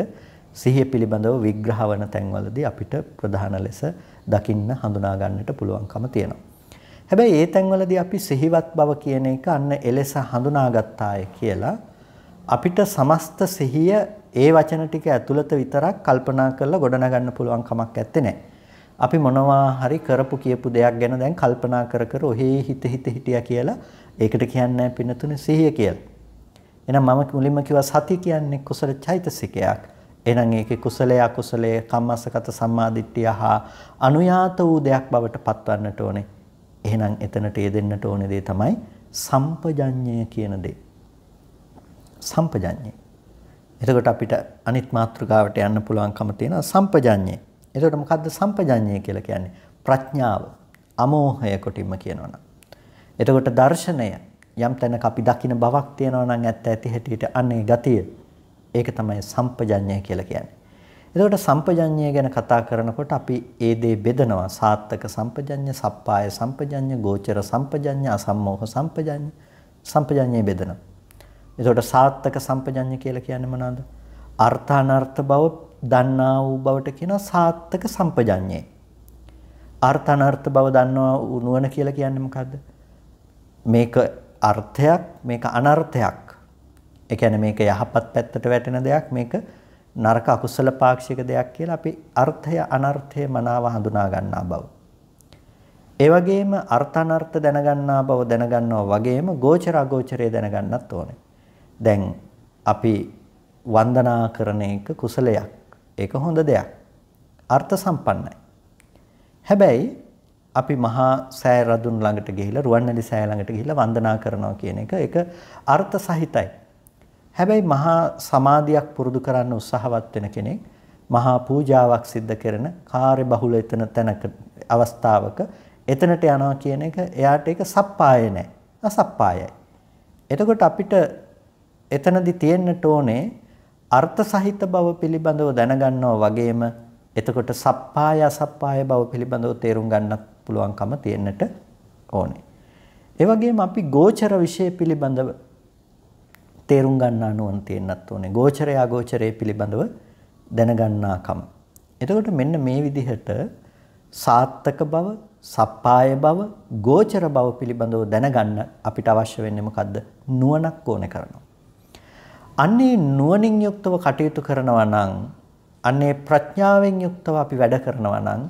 සිහිය පිළිබඳව විග්‍රහ වන තැන්වලදී අපිට ප්‍රධාන ලෙස දකින්න හඳුනා ගන්නට පුළුවන්කම තියෙනවා. හැබැයි ඒ තැන්වලදී අපි සිහිවත් බව කියන එක අන්න එලෙස හඳුනාගත්තාය කියලා අපිට සමස්ත සිහිය ඒ වචන ටික ඇතුළත විතරක් කල්පනා කරලා ගොඩනගන්න පුළුවන් කමක් ඇත්තේ නැහැ. අපි මොනවා හරි කරපු කියපු දෙයක් ගැන දැන් කල්පනා කර කර ඔහේ හිත හිත හිටියා කියලා ඒකට කියන්නේ පිනතුනේ සිහිය කියලා. එහෙනම් මම මුලින්ම කිව්වා සති කියන්නේ කුසල චෛතසිකයක්. එහෙනම් ඒකේ කුසලය අකුසලය කම්ාසගත සම්මාදිට්ඨිය හා අනුයාත වූ දෙයක් බවට පත්වන්නට ඕනේ. එහෙනම් එතනට යෙදෙන්නට ඕන දේ තමයි සම්පජඤ්ඤය කියන දේ. සම්පජඤ්ඤය. එතකොට අපිට අනිත් මාත්‍රකාවට යන්න පුළුවන්කම තියෙනවා සම්පජඤ්ඤය. එතකොට මොකද්ද සම්පජඤ්ඤය කියලා කියන්නේ? ප්‍රඥාව, අමෝහය කොටින්ම කියනවනම්. එතකොට දර්ශනය යම් තැනක අපි දකින බවක් තියෙනවා නම් ඇත්ත ඇති හැටියට අනේ ගතිය. ඒක තමයි සම්පජඤ්ඤය කියලා කියන්නේ. එතකොට සම්පජඤ්ඤය ගැන කතා කරනකොට අපි ඒ දේ බෙදනවා සාත්තක සම්පජඤ්ඤ, සප්පාය සම්පජඤ්ඤ, ගෝචර සම්පජඤ්ඤ, අසම්මෝහ සම්පජඤ්ඤ සම්පජඤ්ඤය බෙදනවා. එතකොට සාත්තක සම්පජඤ්ඤ කියලා කියන්නේ මොනවද? අර්ථ අනර්ථ බව දන්නා වූ බවට කියනවා සාත්තක සම්පජඤ්ඤය. අර්ථ අනර්ථ බව දන්නා නුවණ කියලා කියන්නේ මොකද්ද? මේක අර්ථයක් මේක අනර්ථයක්. ඒ කියන්නේ මේක යහපත් පැත්තට වැටෙන දෙයක් මේක නරක අකුසල පාක්ෂික දෙයක් කියලා අපි අර්ථය අනර්ථය මනාව හඳුනා ගන්නා බව. ඒ වගේම අර්ථ අනර්ථ දැනගන්නා බව දැනගන්නවා වගේම ගෝචර අගෝචරය දැනගන්නත් ඕනේ. දැන් අපි වන්දනා කරන එක කුසලයක්. ඒක හොඳ දෙයක්. අර්ථ සම්පන්නයි. හැබැයි අපි මහා සෑ රදුන් ළඟට ගිහිල්ලා රුවන්වැලි සෑ ළඟට ගිහිල්ලා වන්දනා කරනවා කියන එක ඒක අර්ථ සහිතයි. හැබැයි මහා සමාධියක් පුරුදු කරන්න උත්සාහවත් වෙන කෙනෙක් මහා පූජාවක් සිද්ධ කරන කාර්ය බහුල එතන තැනක අවස්ථාවක එතනට යනවා කියන එක එයාට ඒක සප්පාය නෑ. අසප්පායයි. එතකොට අපිට එතනදි තියෙන්නට ඕනේ අර්ථ සහිත බව පිළිබඳව දැනගන්නවා වගේම එතකොට සප්පාය අසප්පාය බව පිළිබඳව තේරුම් ගන්නත් පුළුවන්කම තියෙන්නට ඕනේ. ඒ වගේම අපි ගෝචර විෂය පිළිබඳව තේරුම් ගන්නා නුවන් තියෙන්න්නත් ඕනේ ගෝචරය අගෝචරය පිළිබඳව දැනගන්නාකම. එතකොට මෙන්න මේ විදිහට සාත්තක බව සප්පාය බව ගෝචර බව පිළිබඳව දැනගන්න අපිට අවශ්‍ය වෙන්නේ මොකද්ද නුවණක් ඕනේ කරනවා. අන්නේ නුවණින් යුක්තව කටයුතු කරනවා නම් අන්නේ ප්‍රඥාවෙන් යුක්තව අපි වැඩ කරනවා නම්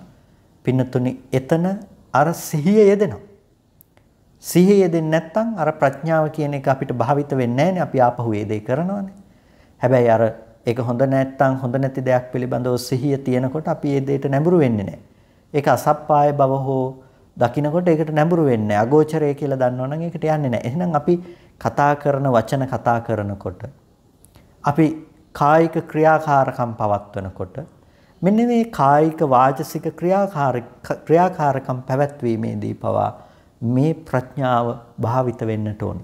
පින්නතුනි එතන අර සිහිය යෙදෙනවා. සිහිය යෙදෙන්නේ නැත්නම් අර ප්‍රඥාව කියන එක අපිට භාවිත වෙන්නේ නැහැ අපි ආපහු ඒ දේ කරනවානේ. හැබැයි අර ඒක හොඳ නැත්නම් හොඳ නැති දෙයක් පිළිබඳව සිහිය තියෙනකොට අපි ඒ දෙයට නැඹුරු වෙන්නේ නැහැ. ඒක අසප්පාය බව හෝ දකින්නකොට ඒකට නැඹුරු වෙන්නේ නැහැ. අගෝචරය කියලා දන්නවනම් ඒකට යන්නේ නැහැ. එහෙනම් අපි කතා කරන වචන කතා කරනකොට අපි කායික ක්‍රියාකාරකම් පවත්වනකොට මෙන්න මේ කායික වාචසික ක්‍රියාකාරකම් පැවැත්වීමේදී පවා මේ ප්‍රඥාව භාවිත වෙන්නට ඕනි.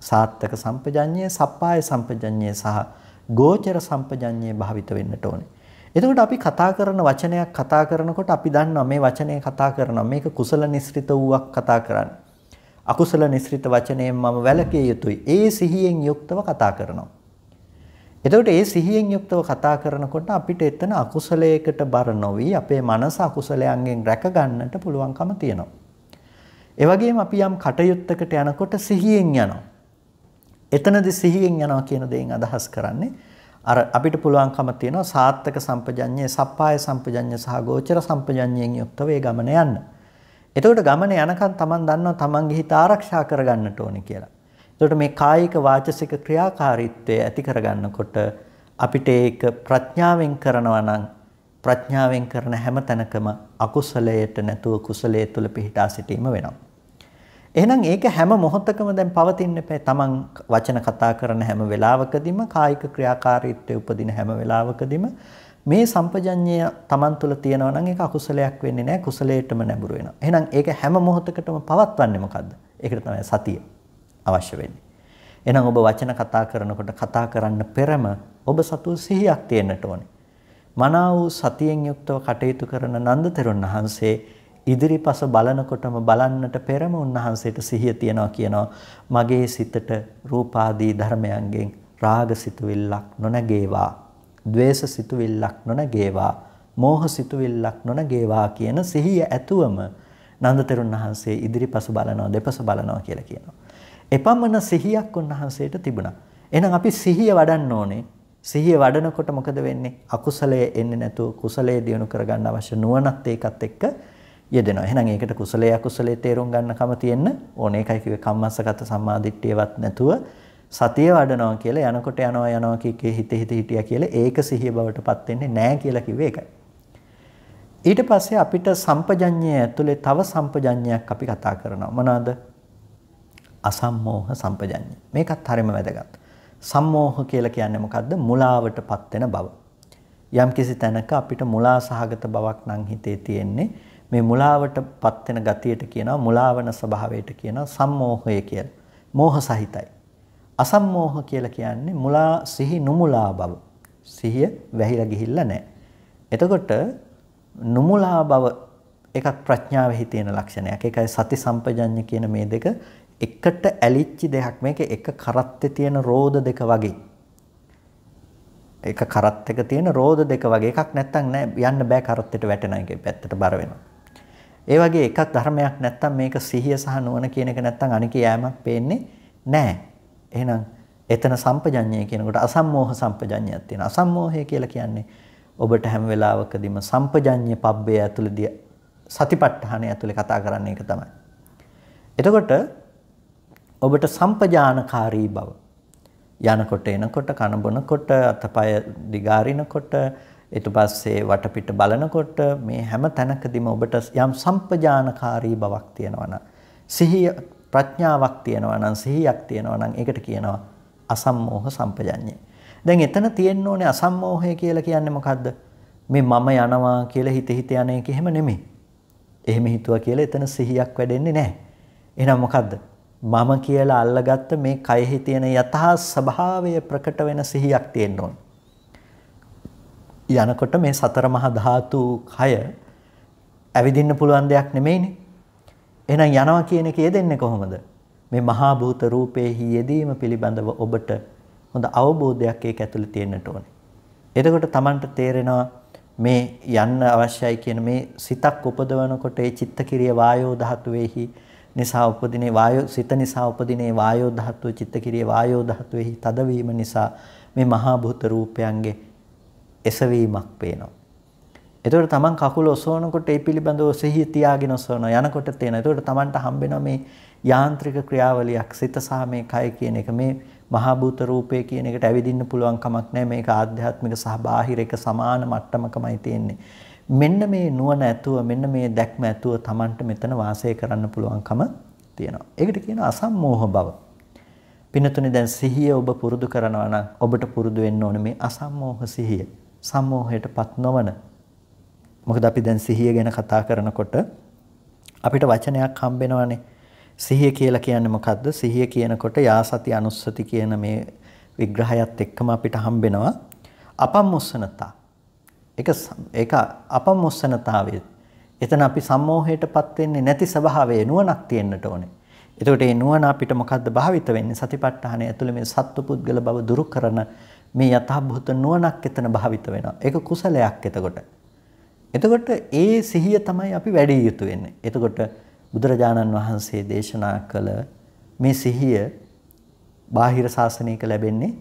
සාත්තක සම්පජඤ්ඤය, සප්පාය සම්පජඤ්ඤය සහ ගෝචර සම්පජඤ්ඤය භාවිත වෙන්නට ඕනි. එතකොට අපි කතා කරන වචනයක් කතා කරනකොට අපි දන්නවා මේ වචනය කතා කරනවා මේක කුසල නිස්ෘත වූවක් කතා කරන්නේ. අකුසල නිස්ෘත වචනයෙන් මම වැළකී යුතුයි. ඒ සිහියෙන් යුක්තව කතා කරනවා. එතකොට ඒ සිහියෙන් යුක්තව කතා කරනකොට අපිට එතන අකුසලයකට බර නොවි අපේ මනස අකුසලයන්ගෙන් රැක ගන්නට පුළුවන්කම තියෙනවා. ඒ වගේම අපි යම් කටයුත්තකට යනකොට සිහියෙන් යනවා. එතනදි සිහියෙන් යනවා කියන දේෙන් අදහස් කරන්නේ අර අපිට පුළුවන්කම තියෙනවා සාත්තක සම්පජඤ්ඤය, සප්පාය සම්පජඤ්ඤය සහ ගෝචර සම්පජඤ්ඤයෙන් යුක්තව ඒ ගමන යන්න. එතකොට ගමන යනකම් Taman දන්නවා Tamanගේ හිත ආරක්ෂා කරගන්නට ඕනේ කියලා. එතකොට මේ කායික වාචසික ක්‍රියාකාරීත්වය ඇති කරගන්නකොට අපිට ඒක ප්‍රඥාවෙන් කරනවා නම් ප්‍රඥාවෙන් කරන හැම තැනකම අකුසලයට නැතුව කුසලයේ තුල පිහිටා සිටීම වෙනවා. එහෙනම් ඒක හැම මොහොතකම දැන් පවතින්න එපා. තමන් වචන කතා කරන හැම වෙලාවකදීම කායික ක්‍රියාකාරීත්වය උපදින හැම වෙලාවකදීම මේ සම්පජඤ්ඤය තමන් තුළ තියෙනවා නම් ඒක අකුසලයක් වෙන්නේ නැහැ. කුසලයටම නැඹුරු වෙනවා. එහෙනම් ඒක හැම මොහොතකටම පවත්වන්නේ මොකද්ද? ඒකට තමයි සතිය අවශ්‍ය වෙන්නේ. එහෙනම් ඔබ වචන කතා කරනකොට කතා කරන්න පෙරම ඔබ සතුව සිහියක් තියෙන්නට ඕනේ. මනාව සතියෙන් යුක්තව කටයුතු කරන නන්දතරුන් වහන්සේ ඉදිරිපස බලනකොටම බලන්නට පෙරම උන්වහන්සේට සිහිය තියනවා කියනවා මගේ සිතට රූපාදී ධර්මයන්ගෙන් රාග සිතුවිල්ලක් නොනැගේවා ද්වේෂ සිතුවිල්ලක් නොනැගේවා මෝහ සිතුවිල්ලක් නොනැගේවා කියන සිහිය ඇතුවම නන්දතරුන් වහන්සේ ඉදිරිපස බලනවා දෙපස බලනවා කියලා කියනවා එපමණ සිහියක් උන්වහන්සේට තිබුණා එහෙනම් අපි සිහිය වඩන්න ඕනේ සිහිය වඩනකොට මොකද වෙන්නේ අකුසලයේ එන්නේ නැතුව කුසලයේ දියුණු කරගන්න අවශ්‍ය නුවණත් ඒකත් එක්ක යෙදෙනවා. එහෙනම් ඒකට කුසලයේ අකුසලයේ තේරුම් ගන්නකම තියෙන්න ඕනේ. ඒකයි කිව්වේ කම්මස්සගත සම්මාදිට්ඨියවත් නැතුව සතිය වඩනවා කියලා යනකොට යනවා යනවා කීකේ හිත හිත හිටියා කියලා ඒක සිහිය බවටපත් වෙන්නේ නැහැ කියලා කිව්වේ ඒකයි. ඊට පස්සේ අපිට සම්පජඤ්ඤය ඇතුලේ තව සම්පජඤ්ඤයක් අපි කතා කරනවා. මොනවාද? අසම්මෝහ සම්පජඤ්ඤය. මේකත් හරිම වැදගත්. සම්මෝහ කියලා කියන්නේ මොකද්ද? මුලාවටපත් වෙන බව. යම්කිසි තැනක අපිට මුලා සහගත බවක් නම් හිතේ තියෙන්නේ මේ මුලාවට පත් වෙන ගතියට කියනවා මුලාවන ස්වභාවයට කියනවා සම්මෝහය කියලා. මෝහ සහිතයි. අසම්මෝහ කියලා කියන්නේ මුලා සිහි නුමුලා බව. සිහිය වැහිලා ගිහිල්ලා නැහැ. එතකොට නුමුලා බව එකක් ප්‍රඥාවේ තියෙන ලක්ෂණයක්. ඒකයි සති සම්පජඤ්ඤ කියන මේ දෙක එකට ඇලිච්චි දෙයක්. මේක එක කරත්තේ තියෙන රෝද දෙක වගේ. එක කරත් එක තියෙන රෝද දෙක වගේ එකක් නැත්තම් නෑ යන්න බෑ කරත්තේට වැටෙන එකේ පැත්තට බර වෙනවා. ඒ වගේ එකක් ධර්මයක් නැත්තම් මේක සිහිය සහ නුවණ කියන එක නැත්තම් අනික යෑමක් පේන්නේ නැහැ. එහෙනම් එතන සම්පජඤ්ඤය කියනකොට අසම්මෝහ සම්පජඤ්ඤයක් තියෙනවා. අසම්මෝහය කියලා කියන්නේ ඔබට හැම වෙලාවකදීම සම්පජඤ්ඤ පබ්බේ ඇතුළේදී සතිපට්ඨානය ඇතුලේ කතා කරන්නේ ඒක තමයි. එතකොට ඔබට සම්පජානකාරී බව යනකොට එනකොට කන බොනකොට අතපය දිගාරිනකොට ඊට පස්සේ වටපිට බලනකොට මේ හැම තැනකදීම ඔබට යම් සම්පජානකාරී බවක් තියෙනවා නම් සිහිය ප්‍රඥාවක් තියෙනවා නම් සිහියක් තියෙනවා නම් ඒකට කියනවා අසම්මෝහ සම්පජඤ්ඤය. දැන් එතන තියෙන්න ඕනේ අසම්මෝහය කියලා කියන්නේ මොකද්ද? මේ මම යනවා කියලා හිත හිත යන එක එහෙම නෙමෙයි. එහෙම හිතුවා කියලා එතන සිහියක් වැඩෙන්නේ නැහැ. එහෙනම් මොකද්ද? මම කියලා අල්ලගත්ත මේ කයෙහි තියෙන යථා ස්වභාවය ප්‍රකට වෙන සිහියක් තියෙන්න ඕනේ. යනකොට මේ සතර මහා ධාතු කය ඇවිදින්න පුළුවන් දෙයක් නෙමෙයිනේ. එහෙනම් යනවා කියන එකේ දෙන්නේ කොහොමද? මේ මහා භූත රූපේහි යෙදීම පිළිබඳව ඔබට හොඳ අවබෝධයක් ඒක ඇතුළේ තියෙන්නට ඕනේ. එතකොට Tamanට තේරෙනවා මේ යන්න අවශ්‍යයි කියන මේ සිතක් උපදවනකොට ඒ චිත්ත කිරිය වායෝ ධාතුවේහි නිසා උපදිනේ වායෝ සිත නිසා උපදිනේ වායෝ ධාතුව චිත්තකිරිය වායෝ ධාතුවේහි තදවීම නිසා මේ මහා භූත රූපයන්ගේ එසවීමක් පේනවා. එතකොට තමන් කකුල ඔසවනකොට ඒ පිළිබඳව සිහිය තියාගෙන ඔසවනවා. යනකොට තේන. එතකොට තමන්ට හම්බෙනවා මේ යාන්ත්‍රික ක්‍රියාවලියක් සිත සහ මේ කය කියන එක මේ මහා භූත රූපය කියන එකට ඇවිදින්න පුළුවන් කමක් නැහැ. මේක ආධ්‍යාත්මික සහ බාහිර එක සමාන මට්ටමකමයි තියෙන්නේ. මෙන්න මේ නුවණ ඇතුව මෙන්න මේ දැක්ම ඇතුව තමන්ට මෙතන වාසය කරන්න පුළුවන්කම තියෙනවා. ඒකට කියනවා අසම්මෝහ බව. පිනතුනේ දැන් සිහිය ඔබ පුරුදු කරනවා නම් ඔබට පුරුදු වෙන්න ඕනේ මේ අසම්මෝහ සිහිය. සම්මෝහයටපත් නොවන මොකද අපි දැන් සිහිය ගැන කතා කරනකොට අපිට වචනයක් හම්බෙනවානේ සිහිය කියලා කියන්නේ මොකද්ද සිහිය කියනකොට යාසති අනුස්සති කියන මේ විග්‍රහයත් එක්කම අපිට හම්බෙනවා අපම්මොස්සනතා ඒක ඒක අපම්මොස්සනතාවය එතන අපි සම්මෝහයටපත් වෙන්නේ නැති ස්වභාවයේ නුවණක් තියෙන්නට ඕනේ එතකොට මේ නුවණ අපිට මොකද්ද භාවිත වෙන්නේ සතිපට්ඨානය ඇතුළේ මේ සත්පුද්ගල බව දුරු කරන මේ යථාභූත නුවණක් එතන භාවිත වෙනවා. ඒක කුසලයක් එතකොට. එතකොට ඒ සිහිය තමයි අපි වැඩි යුතු වෙන්නේ. එතකොට බුදුරජාණන් වහන්සේ දේශනා කළ මේ සිහිය බාහිර ශාසනයක ලැබෙන්නේ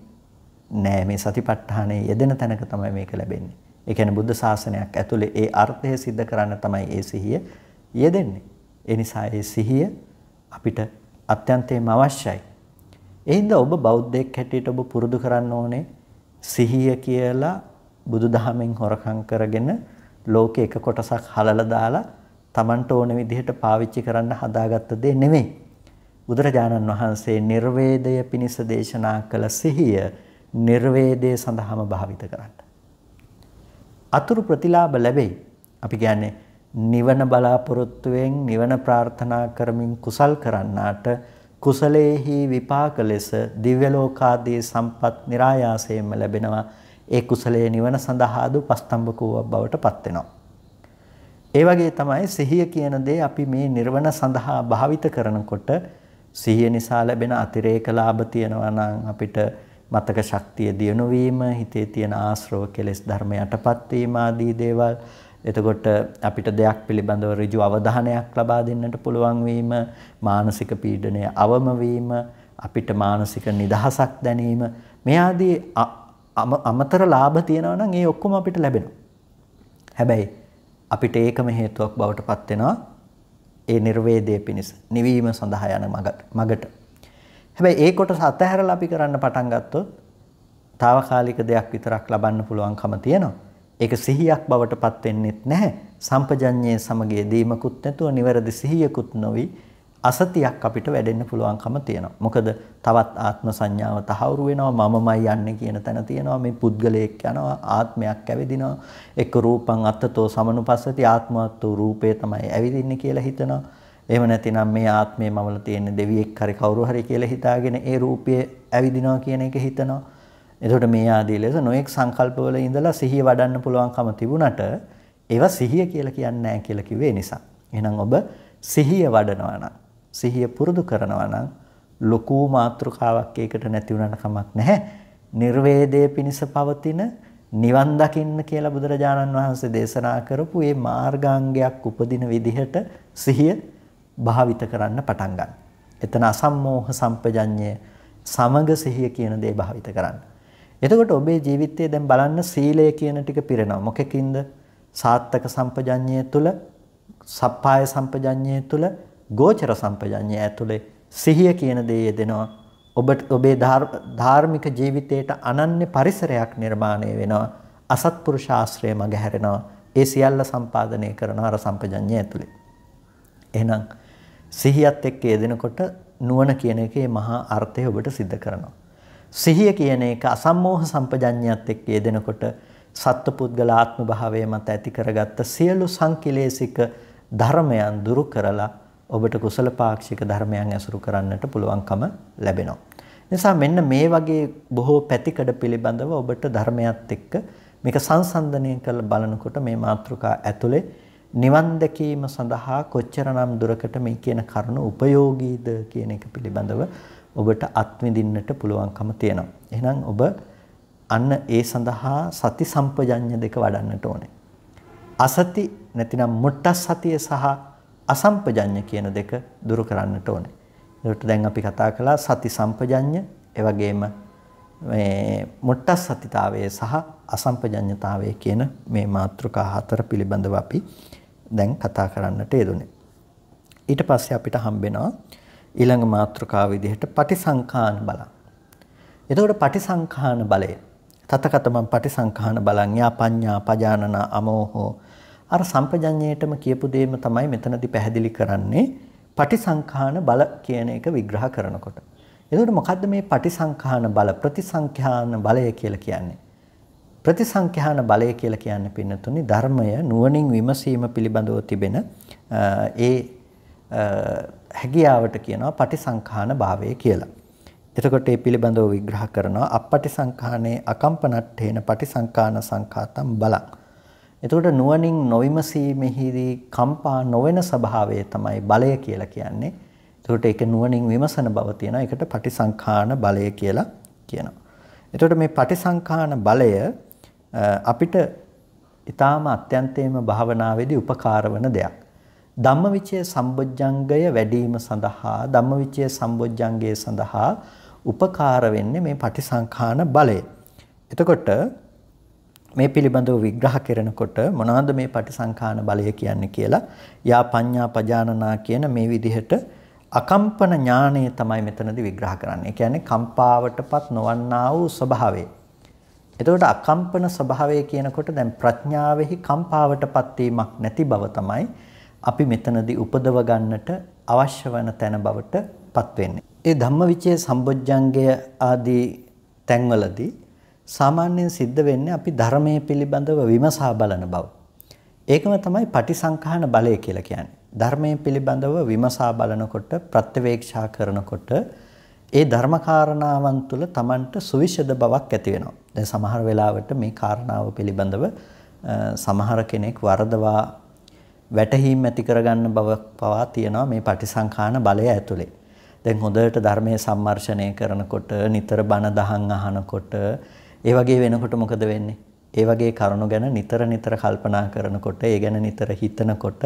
නෑ මේ සතිපට්ඨානයේ යෙදෙන තැනක තමයි මේක ලැබෙන්නේ. ඒ කියන්නේ බුද්ධ ශාසනයක් ඇතුලේ ඒ අර්ථය सिद्ध කරන්න තමයි ඒ සිහිය යෙදෙන්නේ. ඒ නිසා ඒ සිහිය අපිට අත්‍යන්තයෙන්ම අවශ්‍යයි. ඒ හින්දා ඔබ බෞද්ධයෙක් හැටියට ඔබ පුරුදු කරන්න ඕනේ සිහිය කියලා බුදුදහමෙන් හොරකම් කරගෙන ලෝකේ එක කොටසක් හලලා දාලා Tamanට ඕන විදිහට පාවිච්චි කරන්න හදාගත්ත දේ නෙමෙයි. බුදුරජාණන් වහන්සේ නිර්වේදය පිණිස දේශනා කළ සිහිය නිර්වේදය සඳහාම භාවිත කරන්න. අතුරු ප්‍රතිලාභ ලැබෙයි. අපි කියන්නේ නිවන බලාපොරොත්තුවෙන් නිවන ප්‍රාර්ථනා කරමින් කුසල් කරන්නාට කුසලයේහි විපාක ලෙස දිව්‍ය ලෝකාදී සම්පත් નિરાයාසයෙන්ම ලැබෙනවා. ඒ කුසලයේ නිවන සඳහා දුපස්තම්භකෝවක් බවට පත් වෙනවා. ඒ වගේ තමයි සිහිය කියන දේ අපි මේ නිර්වණ සඳහා භාවිත කරනකොට සිහිය නිසා ලැබෙන අතිරේක ලාභ තියෙනවා නම් අපිට මතක ශක්තිය දියුණු වීම, හිතේ තියෙන ආශ්‍රව කෙලෙස් ධර්ම යටපත් වීම ආදී දේවල් එතකොට අපිට දෙයක් පිළිබඳව ඍජු අවධානයක් ලබා දෙන්නට පුළුවන් වීම, මානසික පීඩනය අවම වීම, අපිට මානසික නිදහසක් දැනීම මේ ආදී අමතර ලාභ තියෙනවා නම් ඒ ඔක්කොම අපිට ලැබෙනවා. හැබැයි අපිට ඒකම හේතුවක් බවට පත් වෙනවා ඒ නිර්වේදයේ පිණිස, නිවීම සඳහා යන මගට. හැබැයි ඒ කොටස අතහැරලා අපි කරන්න පටන් ගත්තොත් తాවකාලික දෙයක් විතරක් ලබන්න පුළුවන්කම තියෙනවා. ඒක සිහියක් බවට පත් වෙන්නෙත් නැහැ. සම්පජඤ්ඤයේ සමගයේ දීමකුත් නැතුව නිවැරදි සිහියකුත් නොවි අසතියක් අපිට වැඩෙන්න පුළුවන්කම තියෙනවා. මොකද තවත් ආත්ම සංඥාව තහවුරු වෙනවා මමමයි යන්නේ කියන තැන තියෙනවා මේ පුද්ගලයෙක් යනවා ආත්මයක් ඇවිදිනවා එක්ක රූපං අත්තතෝ සමනුපස්සති ආත්මවත් වූ රූපේ තමයි ඇවිදින්නේ කියලා හිතනවා. එහෙම නැතිනම් මේ ආත්මේ මමල තියෙන දෙවියෙක් හරි කවුරු හරි කියලා හිතාගෙන ඒ රූපය ඇවිදිනවා කියන එක හිතනවා. එතකොට මේ ආදී ලෙස නොඑක් සංකල්පවල ඉඳලා සිහිය වඩන්න පුළුවන්කම තිබුණට ඒවා සිහිය කියලා කියන්නේ නැහැ කියලා කිව්වේ නිසා. එහෙනම් ඔබ සිහිය වඩනවා නම් සිහිය පුරුදු කරනවා නම් ලොකු මාත්‍රකාවක් ඒකට නැති වුණාට කමක් නැහැ. නිර්වේදයේ පිණිස පවතින නිවන් දකින්න කියලා බුදුරජාණන් වහන්සේ දේශනා කරපු මේ මාර්ගාංගයක් උපදින විදිහට සිහිය භාවිත කරන්න පටන් ගන්න. එතන අසම්මෝහ සම්පජඤ්ඤය සමග සිහිය කියන දේ භාවිත කරන්න. එතකොට ඔබේ ජීවිතයේ දැන් බලන්න සීලය කියන ටික පිරෙනවා. මොකෙකින්ද? සාත්තක සම්පජඤ්ඤය තුල, සප්පාය සම්පජඤ්ඤය තුල, ගෝචර සම්පජඤ්ඤය ඇතුලේ සිහිය කියන දේ යෙදෙනවා. ඔබ ඔබේ ධාර්මික ජීවිතයට අනන්‍ය පරිසරයක් නිර්මාණය වෙනවා. අසත්පුරුෂ ආශ්‍රය මග හැරෙනවා. ඒ සියල්ල සම්පාදනය කරන අර සම්පජඤ්ඤය ඇතුලේ. එහෙනම් සිහියත් එක්ක යෙදෙනකොට නුවණ කියන එකේ මහා අර්ථය ඔබට सिद्ध කරනවා. සිහිය කියන එක අසම්මෝහ සම්පජඤ්ඤයත් එක්ක යෙදෙනකොට සත්පුද්ගල ආත්ම භාවය මත ඇති කරගත්ත සියලු සංකිලේශික ධර්මයන් දුරු කරලා ඔබට කුසල පාක්ෂික ධර්මයන් ඇසුරු කරන්නට පුළුවන්කම ලැබෙනවා. නිසා මෙන්න මේ වගේ බොහෝ පැතිකඩ පිළිබඳව ඔබට ධර්මයත් එක්ක මේක සංසන්දනය කරලා බලනකොට මේ මාතෘකා ඇතුලේ නිවන් දැකීම සඳහා කොච්චරනම් දුරකට මේ කියන කරුණ උපයෝගීද කියන එක පිළිබඳව ඔබට අත්විඳින්නට පුළුවන්කම තියෙනවා. එහෙනම් ඔබ අන්න ඒ සඳහා සති සම්පජඤ්ඤ දෙක වඩන්නට ඕනේ. අසති නැතිනම් මුට්ටස් සතිය සහ අසම්පජඤ්ඤ කියන දෙක දුරු කරන්නට ඕනේ. ඒකට දැන් අපි කතා කළා සති සම්පජඤ්ඤ, ඒ වගේම මේ මුට්ටස් සතිතාවය සහ අසම්පජඤ්ඤතාවය කියන මේ මාතෘකා හතර පිළිබඳව අපි දැන් කතා කරන්නට යෙදුනේ. ඊට පස්සේ අපිට හම්බෙනවා ඊළඟ මාතෘකාව විදිහට පටිසංඛාන බලං. එතකොට පටිසංඛාන බලය තතකතමන් පටිසංඛාන බලං යාපඤ්ඤා පජානන අමෝහෝ අර සම්පජඤ්ඤයටම කියපු දෙයම තමයි මෙතනදී පැහැදිලි කරන්නේ පටිසංඛාන බල කියන එක විග්‍රහ කරනකොට. එතකොට මොකද්ද මේ පටිසංඛාන බල ප්‍රතිසංඛ්‍යාන බලය කියලා කියන්නේ? ප්‍රතිසංඛ්‍යාන බලය කියලා කියන්නේ පින්නතුනි ධර්මය නුවණින් විමසීම පිළිබඳව තිබෙන ඒ හැකියාවට කියනවා පටිසංඛාන භාවය කියලා. එතකොට ඒ පිළිබඳව විග්‍රහ කරනවා අපටිසංඛානේ අකම්පනට්ඨේන පටිසංඛාන සංඛාතම් බලං. එතකොට නුවණින් නොවිමසීමේදී කම්පා නොවන ස්වභාවය තමයි බලය කියලා කියන්නේ. එතකොට ඒක නුවණින් විමසන බව තියෙනවා. ඒකට පටිසංඛාන බලය කියලා කියනවා. එතකොට මේ පටිසංඛාන බලය අපිට ඊටාම අත්‍යන්තයේම භාවනාවේදී උපකාර වෙන දෙයක්. ධම්මවිචය සම්බොජ්ජංගය වැඩිම සඳහා ධම්මවිචය සම්බොජ්ජංගය සඳහා උපකාර වෙන්නේ මේ පටිසංඛාන බලය. එතකොට මේ පිළිබඳව විග්‍රහ කරනකොට මොනවාද මේ පටිසංඛාන බලය කියන්නේ කියලා යා පඤ්ඤා පජානනා කියන මේ විදිහට අකම්පන ඥානය තමයි මෙතනදී විග්‍රහ කරන්නේ. ඒ කියන්නේ කම්පාවටපත් නොවන්නා වූ ස්වභාවය. එතකොට අකම්පන ස්වභාවය කියනකොට දැන් ප්‍රඥාවෙහි කම්පාවටපත් වීමක් නැති බව තමයි අපි මෙතනදී උපදව ගන්නට අවශ්‍ය වන තැන බවට පත් වෙන්නේ. ඒ ධම්මවිචේ සම්බොජ්ජංගය ආදී තැන්වලදී සාමාන්‍යයෙන් සිද්ධ වෙන්නේ අපි ධර්මයේ පිළිබඳව විමසා බලන බව. ඒකම තමයි පටිසංඛාන බලය කියලා කියන්නේ. ධර්මයේ පිළිබඳව විමසා බලනකොට ප්‍රත්‍යවේක්ෂා කරනකොට ඒ ධර්මකාරණාවන් තුළ Tamanට සුවිශද බවක් ඇති වෙනවා. දැන් සමහර වෙලාවට මේ කාරණාව පිළිබඳව සමහර කෙනෙක් වරදවා වැටහීම් ඇති කරගන්න බව පවා තියෙනවා මේ පටිසංඛාන බලය ඇතුලේ. දැන් හොඳට ධර්මයේ සම්මර්ෂණය කරනකොට නිතර බණ දහම් අහනකොට ඒ වගේ වෙනකොට මොකද වෙන්නේ? ඒ වගේ කරුණු ගැන නිතර නිතර කල්පනා කරනකොට ඒ ගැන නිතර හිතනකොට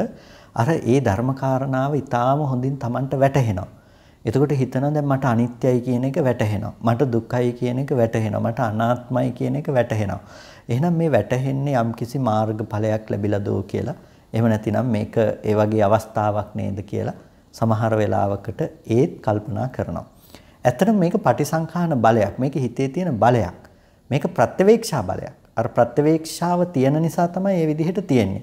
අර ඒ ධර්මකාරණාව ඊටාම හොඳින් Tamanට වැටහෙනවා. එතකොට හිතනවා දැන් මට අනිත්‍යයි කියන එක වැටහෙනවා. මට දුක්ඛයි කියන එක වැටහෙනවා. මට අනාත්මයි කියන එක වැටහෙනවා. එහෙනම් මේ වැටහෙන්නේ යම්කිසි මාර්ගඵලයක් ලැබිලා දෝ කියලා එහෙම නැතිනම් මේක ඒ වගේ අවස්ථාවක් නේද කියලා සමහර වෙලාවකට ඒත් කල්පනා කරනවා. ඇත්තටම මේක පටිසංඛාන බලයක්. මේක හිතේ තියෙන බලයක්. මේක ප්‍රත්‍යවේක්ෂා බලයක්. අර ප්‍රත්‍යවේක්ෂාව තියෙන නිසා තමයි මේ විදිහට තියෙන්නේ.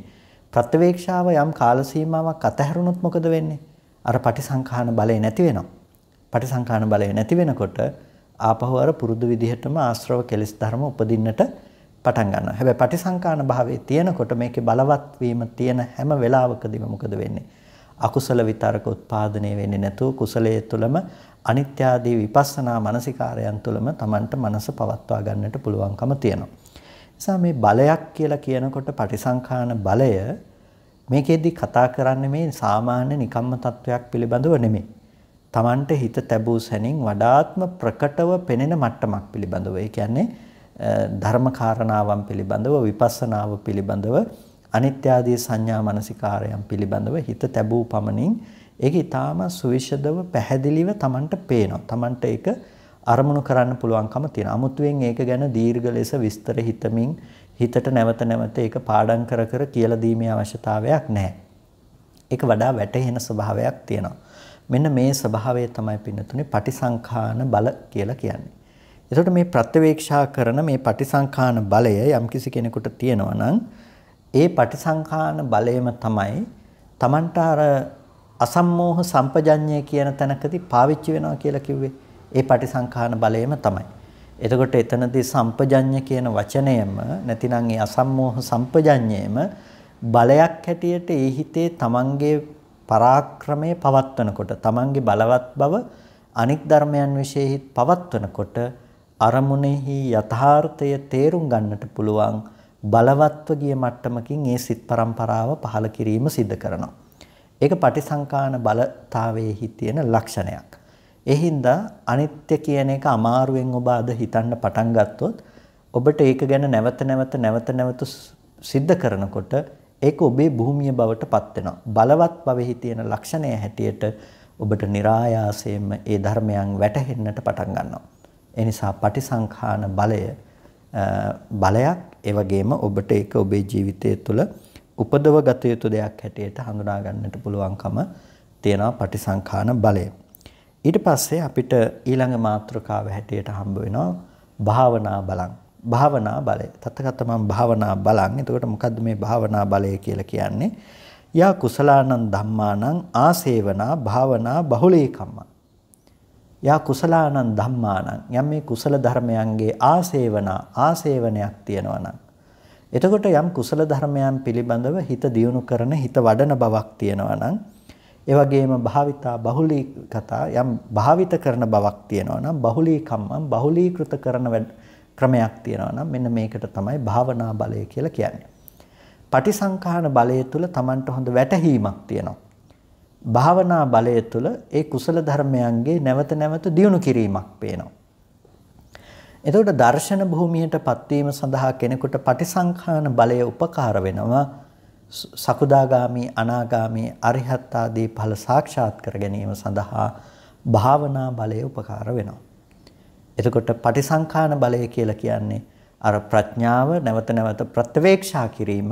ප්‍රත්‍යවේක්ෂාව යම් කාල සීමාවක් අතහැරුණොත් මොකද වෙන්නේ? අර පටිසංඛාන බලය නැති වෙනවා. පටිසංඛාන බලය නැති වෙනකොට ආපහු අර පුරුදු විදිහටම ආශ්‍රව කෙලස් ධර්ම උපදින්නට පටන් ගන්නවා. හැබැයි පටිසංකාන භාවයේ තියෙනකොට මේකේ බලවත් වීම තියෙන හැම වෙලාවකදීම මොකද වෙන්නේ? අකුසල විතරක උත්පාදනය වෙන්නේ නැතුව කුසලයේ තුලම අනිත්‍ය ආදී විපස්සනා මානසිකාරයන් තුලම Tamanට මනස පවත්වා ගන්නට පුළුවන්කම තියෙනවා. නිසා මේ බලයක් කියලා කියනකොට පටිසංකාන බලය මේකෙදි කතා කරන්නේ මේ සාමාන්‍ය නිකම්ම තත්වයක් පිළිබඳව නෙමෙයි. Tamanට හිත තැබූ සැනින් වඩාත්ම ප්‍රකටව පෙනෙන මට්ටමක් පිළිබඳව. ඒ කියන්නේ ධර්මකාරණාවන් පිළිබඳව විපස්සනාව පිළිබඳව අනිත්‍ය ආදී සංඥා මනසිකාරයන් පිළිබඳව හිත තැබූ පමණින් ඒක ඊටාම සුවිශදව පැහැදිලිව Tamanට පේනවා. Tamanට ඒක අරමුණු කරන්න පුළුවන්කම තියෙනවා. 아무ත්වෙන් ඒක ගැන දීර්ඝ ලෙස විස්තර හිතමින් හිතට නැවත නැවත ඒක පාඩම් කර කර කියලා දීමේ අවශ්‍යතාවයක් නැහැ. ඒක වඩා වැටහෙන ස්වභාවයක් තියෙනවා. මෙන්න මේ ස්වභාවය තමයි පින්නතුනේ පටිසංඛාන බල කියලා කියන්නේ. එතකොට මේ ප්‍රත්‍යවේක්ෂා කරන මේ පටිසංඛාන බලය යම්කිසි කෙනෙකුට තියෙනවා නම් ඒ පටිසංඛාන බලයම තමයි Tamanට අර අසම්මෝහ සම්පජඤ්ඤය කියන තැනකදී පාවිච්චි වෙනවා කියලා කිව්වේ. ඒ පටිසංඛාන බලයම තමයි. එතකොට එතනදී සම්පජඤ්ඤ කියන වචනයම නැතිනම් ඒ අසම්මෝහ සම්පජඤ්ඤයම බලයක් හැටියට ඒ හිතේ Tamanගේ පරාක්‍රමයේ පවත්වනකොට Tamanගේ බලවත් බව අනික් ධර්මයන් විශේෂිත පවත්වනකොට අරමුණෙහි යථාර්ථය තේරුම් ගන්නට පුළුවන් බලවත්ව ගිය මට්ටමකින් ඒ සිත් પરම්පරාව පහළ කිරීම සිද්ධ කරනවා. ඒක පටිසංකාන බලතාවයේ තියෙන ලක්ෂණයක්. ඒ හින්දා අනිත්‍ය කියන එක අමාරුවෙන් ඔබ අද හිතන්න පටන් ගත්තොත් ඔබට ඒක ගැන නැවත නැවත නැවත නැවත සිද්ධ කරනකොට ඒක ඔබේ භූමිය බවට පත් වෙනවා. බලවත් බවෙහි තියෙන ලක්ෂණය හැටියට ඔබට નિરાයාසයෙන්ම ඒ ධර්මයන් වැටහෙන්නට පටන් ගන්නවා. ඒ නිසා පටිසංඛාන බලය බලයක් ඒ වගේම ඔබට ඒක ඔබේ ජීවිතය තුළ උපදව ගත යුතු දෙයක් හැටියට හඳුනා ගන්නට පුළුවන්කම තියෙනවා පටිසංඛාන බලය. ඊට පස්සේ අපිට ඊළඟ මාතෘකාව හැටියට හම්බ වෙනවා භාවනා බලං. භාවනා බලය. තත්කතමන් භාවනා බලං. එතකොට මොකද්ද මේ භාවනා බලය කියලා කියන්නේ? යා කුසලානං ධම්මානං ආසේවනා භාවනා බහුලීකම්මා යා කුසලානං ධම්මානං යම් මේ කුසල ධර්මයන්ගේ ආසේවනා ආසේවනයක් තියෙනවා නම් එතකොට යම් කුසල ධර්මයන් පිළිබඳව හිත දියුණු කරන හිත වඩන බවක් තියෙනවා නම් ඒ වගේම භාවිතා බහුලී කතා යම් භාවිත කරන බවක් තියෙනවා නම් බහුලී කම්මම් බහුලීකృత කරන ක්‍රමයක් තියෙනවා නම් මෙන්න මේකට තමයි භාවනා බලය කියලා කියන්නේ. පටිසංඛාන බලය තුල Tamanට හොඳ වැටහීමක් තියෙනවා. භාවනා බලය තුළ ඒ කුසල ධර්මයන්ගේ නැවත නැවත දියුණු කිරීමක් පේනවා. එතකොට දර්ශන භූමියට පත්වීම සඳහා කෙනෙකුට පටිසංඛාන බලය උපකාර වෙනවා සකුදාගාමි අනාගාමි අරිහත් ආදී ඵල සාක්ෂාත් කර ගැනීම සඳහා භාවනා බලය උපකාර වෙනවා. එතකොට පටිසංඛාන බලය කියලා කියන්නේ අර ප්‍රඥාව නැවත නැවත ප්‍රත්‍යවේක්ෂා කිරීම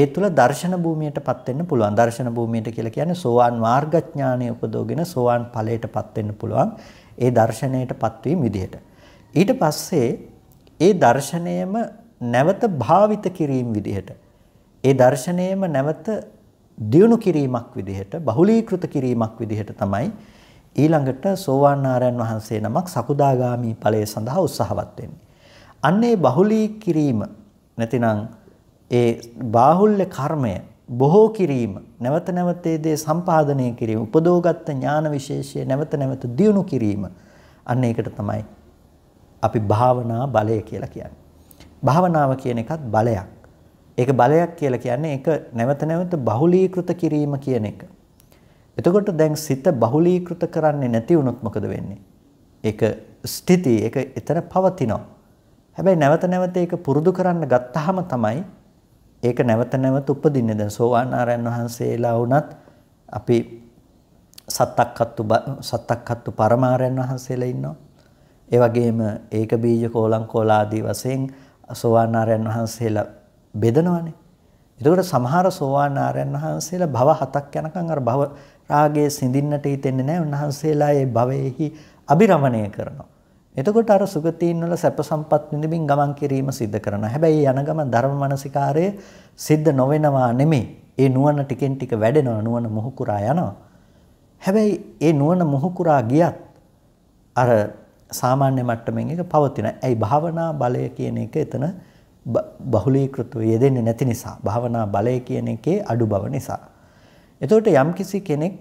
ඒ තුල දර්ශන භූමියටපත් වෙන්න පුළුවන්. දර්ශන භූමියට කියලා කියන්නේ සෝවාන් මාර්ගඥානය උපදෝගෙන සෝවාන් ඵලයටපත් වෙන්න පුළුවන්. ඒ දර්ශනයටපත් වීම විදිහට. ඊට පස්සේ ඒ දර්ශනයම නැවත භාවිත කිරීම විදිහට. ඒ දර්ශනයම නැවත දියුණු කිරීමක් විදිහට, බහුලීකృత කිරීමක් විදිහට තමයි ඊළඟට සෝවාන් ආරයන් වහන්සේ නමක් සකුදාගාමි ඵලය සඳහා උත්සාහවත් වෙන්නේ. අන්නේ බහුලී කිරීම නැතිනම් ඒ බාහුල්‍ය කර්මය බොහෝ කිරීම නැවත නැවතේ දේ සම්පාදනය කිරීම උපදෝගත්ත ඥාන විශේෂය නැවත නැවත දියුණු කිරීම අන්න ඒකට තමයි අපි භාවනා බලය කියලා කියන්නේ. භාවනාව කියන එකත් බලයක්. ඒක බලයක් කියලා කියන්නේ ඒක නැවත නැවත බහුලීකృత කිරීම කියන එක. එතකොට දැන් සිත බහුලීකృత කරන්නේ නැති වුණොත් මොකද වෙන්නේ? ඒක ස්ථಿತಿ ඒක එතන පවතිනවා. හැබැයි නැවත නැවත ඒක පුරුදු කරන්න ගත්තාම තමයි ඒක නැවත නැවත උපදින්නේ දැන් සෝවාන් ආරයන් වහන්සේලා වුණත් අපි සත්තක්කත්තු සත්තක්කත්තු පරමාරයන් වහන්සේලා ඉන්නවා. ඒ වගේම ඒක බීජ කෝලං කෝලාදී වශයෙන් සෝවාන් ආරයන් වහන්සේලා බෙදනවනේ. එතකොට සමහර සෝවාන් ආරයන් වහන්සේලා භව හතක් යනකම් අර භව රාගයේ සිඳින්නට හිතෙන්නේ නැහැ. උන්වහන්සේලා ඒ භවයේහි අබිරමණය කරනවා. එතකොට අර සුගතීන් වල සැප සම්පත් විඳමින් ගමන් කිරීම සිද්ධ කරනවා. හැබැයි යන ගමන් ධර්ම මානසිකාරය සිද්ධ නොවෙනවා නෙමෙයි. ඒ නුවණ ටිකෙන් ටික වැඩෙනවා. නුවණ මොහුකුරා යනවා. හැබැයි ඒ නුවණ මොහුකුරා ගියත් අර සාමාන්‍ය මට්ටමින් එක පවතින. ඇයි භාවනා බලය කියන එක එතන බහුලීකృతව යෙදෙන්නේ නැති නිසා. භාවනා බලය කියන එකේ අඩු බව නිසා. එතකොට යම්කිසි කෙනෙක්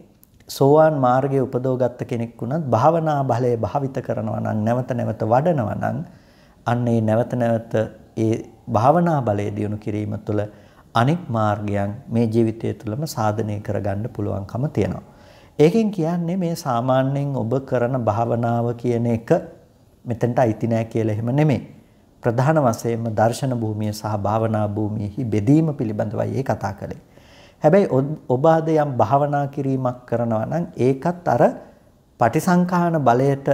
සෝවාන් මාර්ගයේ උපදවගත්ත කෙනෙක් වුණත් භාවනා බලය භාවිත කරනවා නම් නැවත නැවත වඩනවා නම් අන්න ඒ නැවත නැවත ඒ භාවනා බලය දියුණු කිරීම තුළ අනෙක් මාර්ගයන් මේ ජීවිතය තුළම සාධනය කරගන්න පුළුවන්කම තියෙනවා. ඒකෙන් කියන්නේ මේ සාමාන්‍යයෙන් ඔබ කරන භාවනාව කියන එක මෙතනට අයිති නෑ කියලා එහෙම නෙමෙයි. ප්‍රධාන වශයෙන්ම දර්ශන භූමිය සහ භාවනා භූමියෙහි බෙදීම පිළිබඳවයි ඒ කතා කළේ. හැබැයි ඔබ අද යම් භාවනා කිරීමක් කරනවා නම් ඒකත් අර පටිසංඛාන බලයට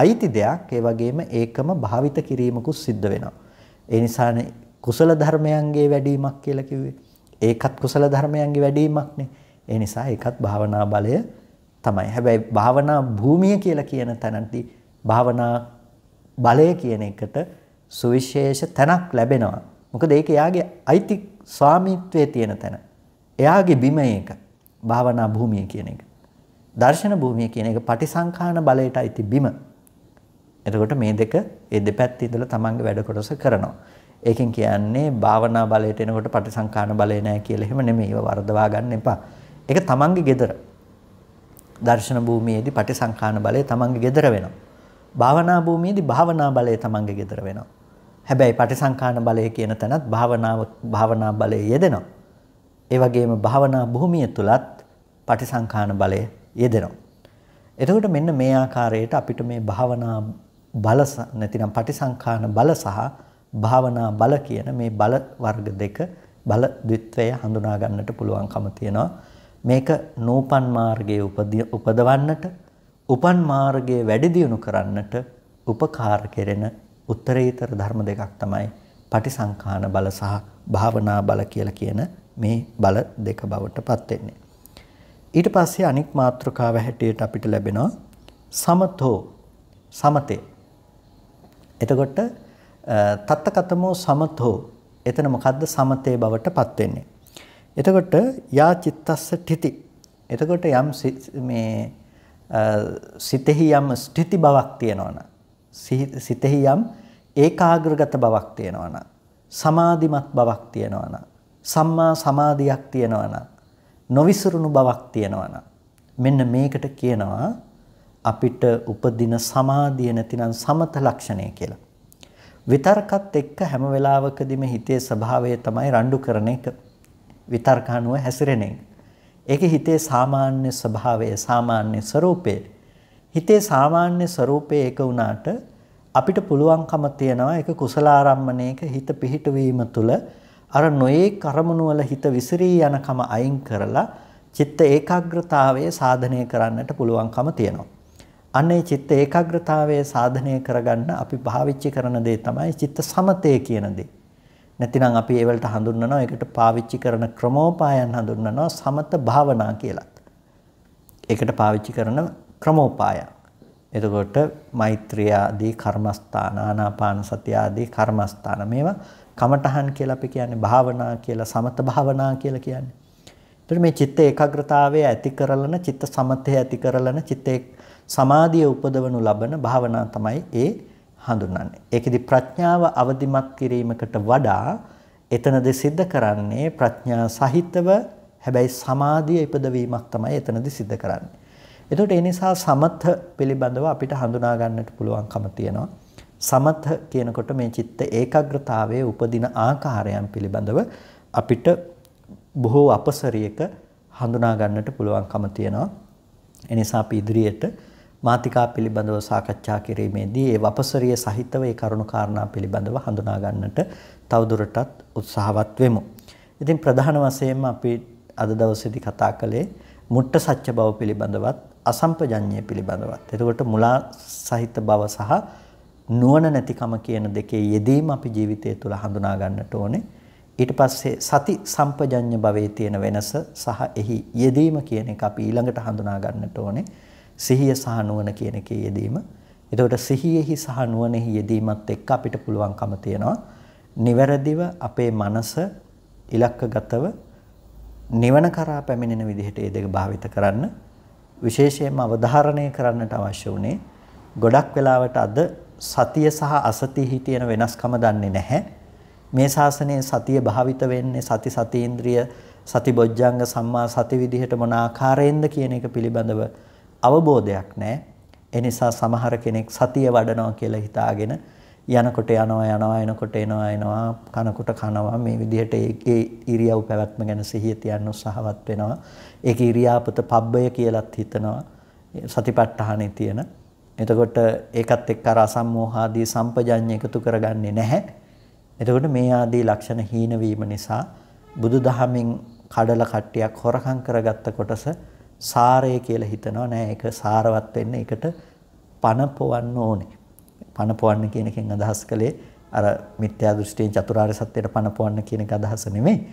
අයිති දෙයක් ඒ වගේම ඒකම භාවිත කිරීමකුත් සිද්ධ වෙනවා. ඒ නිසානේ කුසල ධර්මයන්ගේ වැඩිවීමක් කියලා කිව්වේ. ඒකත් කුසල ධර්මයන්ගේ වැඩිවීමක්නේ. ඒ නිසා ඒකත් භාවනා බලය තමයි. හැබැයි භාවනා භූමිය කියලා කියන තැනදී භාවනා බලය කියන එකට සුවිශේෂ තැනක් ලැබෙනවා. මොකද ඒක යාගේ අයිති ස්වාමීත්වයේ තියෙන තැන. එයාගේ බිම ඒක. භාවනා භූමිය කියන එක. දර්ශන භූමිය කියන එක පටිසංඛාන බලයට අයිති බිම. එතකොට මේ දෙක ඒ දෙපැත්ත ඉඳලා තමන්ගේ වැඩ කොටස කරනවා. ඒකෙන් කියන්නේ භාවනා බලයට එනකොට පටිසංඛාන බලය නෑ කියලා එහෙම නෙමෙයි. ඒව වර්ධවා ගන්න එපා. ඒක තමන්ගේ gedara. දර්ශන භූමියේදී පටිසංඛාන බලය තමන්ගේ gedara වෙනවා. භාවනා භූමියේදී භාවනා බලය තමන්ගේ gedara වෙනවා. හැබැයි පටිසංඛාන බලය කියන තැනත් භාවනාව භාවනා බලය යෙදෙනවා. ඒ වගේම භාවනා භූමිය තුලත් පටිසංඛාන බලය යෙදෙනවා. එතකොට මෙන්න මේ ආකාරයට අපිට මේ භාවනා බල නැතිනම් පටිසංඛාන බල සහ භාවනා බල කියන මේ බල වර්ග දෙක බල ද්විත්වය හඳුනා ගන්නට පුළුවන්කම තියෙනවා. මේක නූපන් මාර්ගයේ උපදවන්නට, උපන් මාර්ගයේ වැඩි දියුණු කරන්නට උපකාර කෙරෙන උත්තරීතර ධර්ම දෙකක් තමයි පටිසංඛාන බල සහ භාවනා බල කියලා කියන මේ බල දෙක බවට පත් වෙන්නේ. ඊට පස්සේ අනික් මාත්‍රකාව හැටියට අපිට ලැබෙනවා සමතෝ සමතේ. එතකොට තත්තකතමෝ සමතෝ එතන මොකද්ද සමතේ බවට පත් වෙන්නේ. එතකොට යා චිත්තස්ස ඨಿತಿ. එතකොට යම් මේ සිතෙහි යම් ස්ථಿತಿ බවක් තියෙනවනම් සිතෙහි යම් ඒකාග්‍රගත බවක් තියෙනවනම් සමාධිමත් බවක් තියෙනවනම් සම්මා සමාධියක් තියෙනවා නම් නොවිසුරුණු බවක් තියෙනවා නම් මෙන්න මේකට කියනවා අපිට උපදින සමාධිය නැතිනම් සමත ලක්ෂණය කියලා. විතර්කත් එක්ක හැම වෙලාවකදීම හිතේ ස්වභාවය තමයි රණ්ඩු කරන එක. විතර්ක අනුව හැසිරෙන එක. ඒකේ හිතේ සාමාන්‍ය ස්වභාවය සාමාන්‍ය ස්වરૂපය. හිතේ සාමාන්‍ය ස්වરૂපය ඒක වුණාට අපිට පුළුවන්කම තියනවා ඒක කුසලාරම්මණයක හිත පිහිටවීම තුළ අර නොයේ කරමුණු වල හිත විසිරී යනකම අයින් කරලා චිත්ත ඒකාග්‍රතාවය සාධනය කරන්නට පුළුවන්කම තියෙනවා. අන්නේ චිත්ත ඒකාග්‍රතාවය සාධනය කරගන්න අපි පාවිච්චි කරන දේ තමයි චිත්ත සමතය කියන දේ. නැතිනම් අපි ඒවලට හඳුන්වනවා ඒකට පාවිච්චි කරන ක්‍රමෝපායන් හඳුන්වනවා සමත භාවනා කියලා. ඒකට පාවිච්චි කරන ක්‍රමෝපායන්. එතකොට මෛත්‍රිය ආදී කර්මස්ථාන ආනාපාන සතිය ආදී කර්මස්ථාන මේවා කමඨහන් කියලා අපි කියන්නේ භාවනා කියලා සමත භාවනා කියලා කියන්නේ. එතකොට මේ චිත්ත ඒකාග්‍රතාවය ඇති කරලන චිත්ත සමතය ඇති කරලන චිත්ත සමාධිය උපදවනු ලබන භාවනා තමයි ඒ හඳුන්වන්නේ. ඒකෙදි ප්‍රඥාව අවදිමත් කිරීමකට වඩා එතනදී සිද්ධ කරන්නේ ප්‍රඥා සහිතව හැබැයි සමාධිය ඉපදවීමක් තමයි එතනදී සිද්ධ කරන්නේ. එතකොට ඒ නිසා සමත පිළිබඳව අපිට හඳුනා ගන්නට පුළුවන්කම තියෙනවා. සමත කියනකොට මේ චිත්ත ඒකාග්‍රතාවයේ උපදින ආකාරයන් පිළිබඳව අපිට බොහෝ අපසරියක හඳුනා ගන්නට පුළුවන්කම තියෙනවා. ඒ නිසා අපි ඉදිරියට මාතිකා පිළිබඳව සාකච්ඡා කිරීමේදී ඒ වපසරිය සහිතව ඒ කරුණු කාරණා පිළිබඳව හඳුනා ගන්නට තවදුරටත් උත්සාහවත් වෙමු. ඉතින් ප්‍රධාන වශයෙන්ම අපි අද දවසේදී කතා කළේ මුට්ට සත්‍ය බව පිළිබඳවත් අසම්පජඤ්ඤය පිළිබඳවත්. එතකොට මුලා සහිත බව සහ නුවණ නැතිකම කියන දෙකේ යෙදීම අපි ජීවිතය තුළ හඳුනා ගන්නට ඕනේ. ඊට පස්සේ සති සම්පජඤ්ඤ භවයේ තියෙන වෙනස සහ එහි යෙදීම කියන එක අපි ඊළඟට හඳුනා ගන්නට ඕනේ. සිහිය සහ නුවණ කියන එකේ යෙදීම. එතකොට සිහියෙහි සහ නුවණෙහි යෙදීමත් එක්ක අපිට පුළුවන්කම තියෙනවා නිවැරදිව අපේ මනස ඉලක්කගතව නිවන කරා පැමිණෙන විදිහට ඒ දෙක භාවිත කරන්න විශේෂයෙන්ම අවධාරණය කරන්නට අවශ්‍ය වුණේ ගොඩක් වෙලාවට අද සතිය සහ අසතියෙහි තියෙන වෙනස්කම දන්නේ නැහැ. මේ ශාසනයේ සතිය භාවිත වෙන්නේ සති සතීන්ද්‍රිය සති බොජ්ජංග සම්මා සති විදිහට මොන ආකාරයෙන්ද කියන එක පිළිබඳව අවබෝධයක් නැහැ. ඒ නිසා සමහර කෙනෙක් සතිය වඩනවා කියලා හිතාගෙන යනකොට යනවා යනවා එනකොට එනවා එනවා කනකොට කනවා මේ විදිහට ඒකේ ඉරියව් පැවැත්ම ගැන සිහිය තියන්න උත්සාහවත් වෙනවා. ඒකේ ඉරියාපත පබ්බය කියලත් හිතනවා. සතිපට්ඨානේ තියෙන එතකොට ඒකත් එක්ක අර අසම්මෝහාදී සම්පජඤ්ඤය එකතු කරගන්නේ නැහැ. එතකොට මේ ආදී ලක්ෂණ හීන වීම නිසා බුදුදහමෙන් කඩල කට්ටියක් හොරකම් කරගත්ත කොටස සාරය කියලා හිතනවා නෑ ඒක සාරවත් වෙන්න ඒකට පණ පොවන්න ඕනේ. පණ පොවන්න කියන එකෙන් අදහස් කළේ අර මිත්‍යා දෘෂ්ටියෙන් චතුරාර්ය සත්‍යයට පණ පොවන්න කියන එක අදහස නෙමෙයි.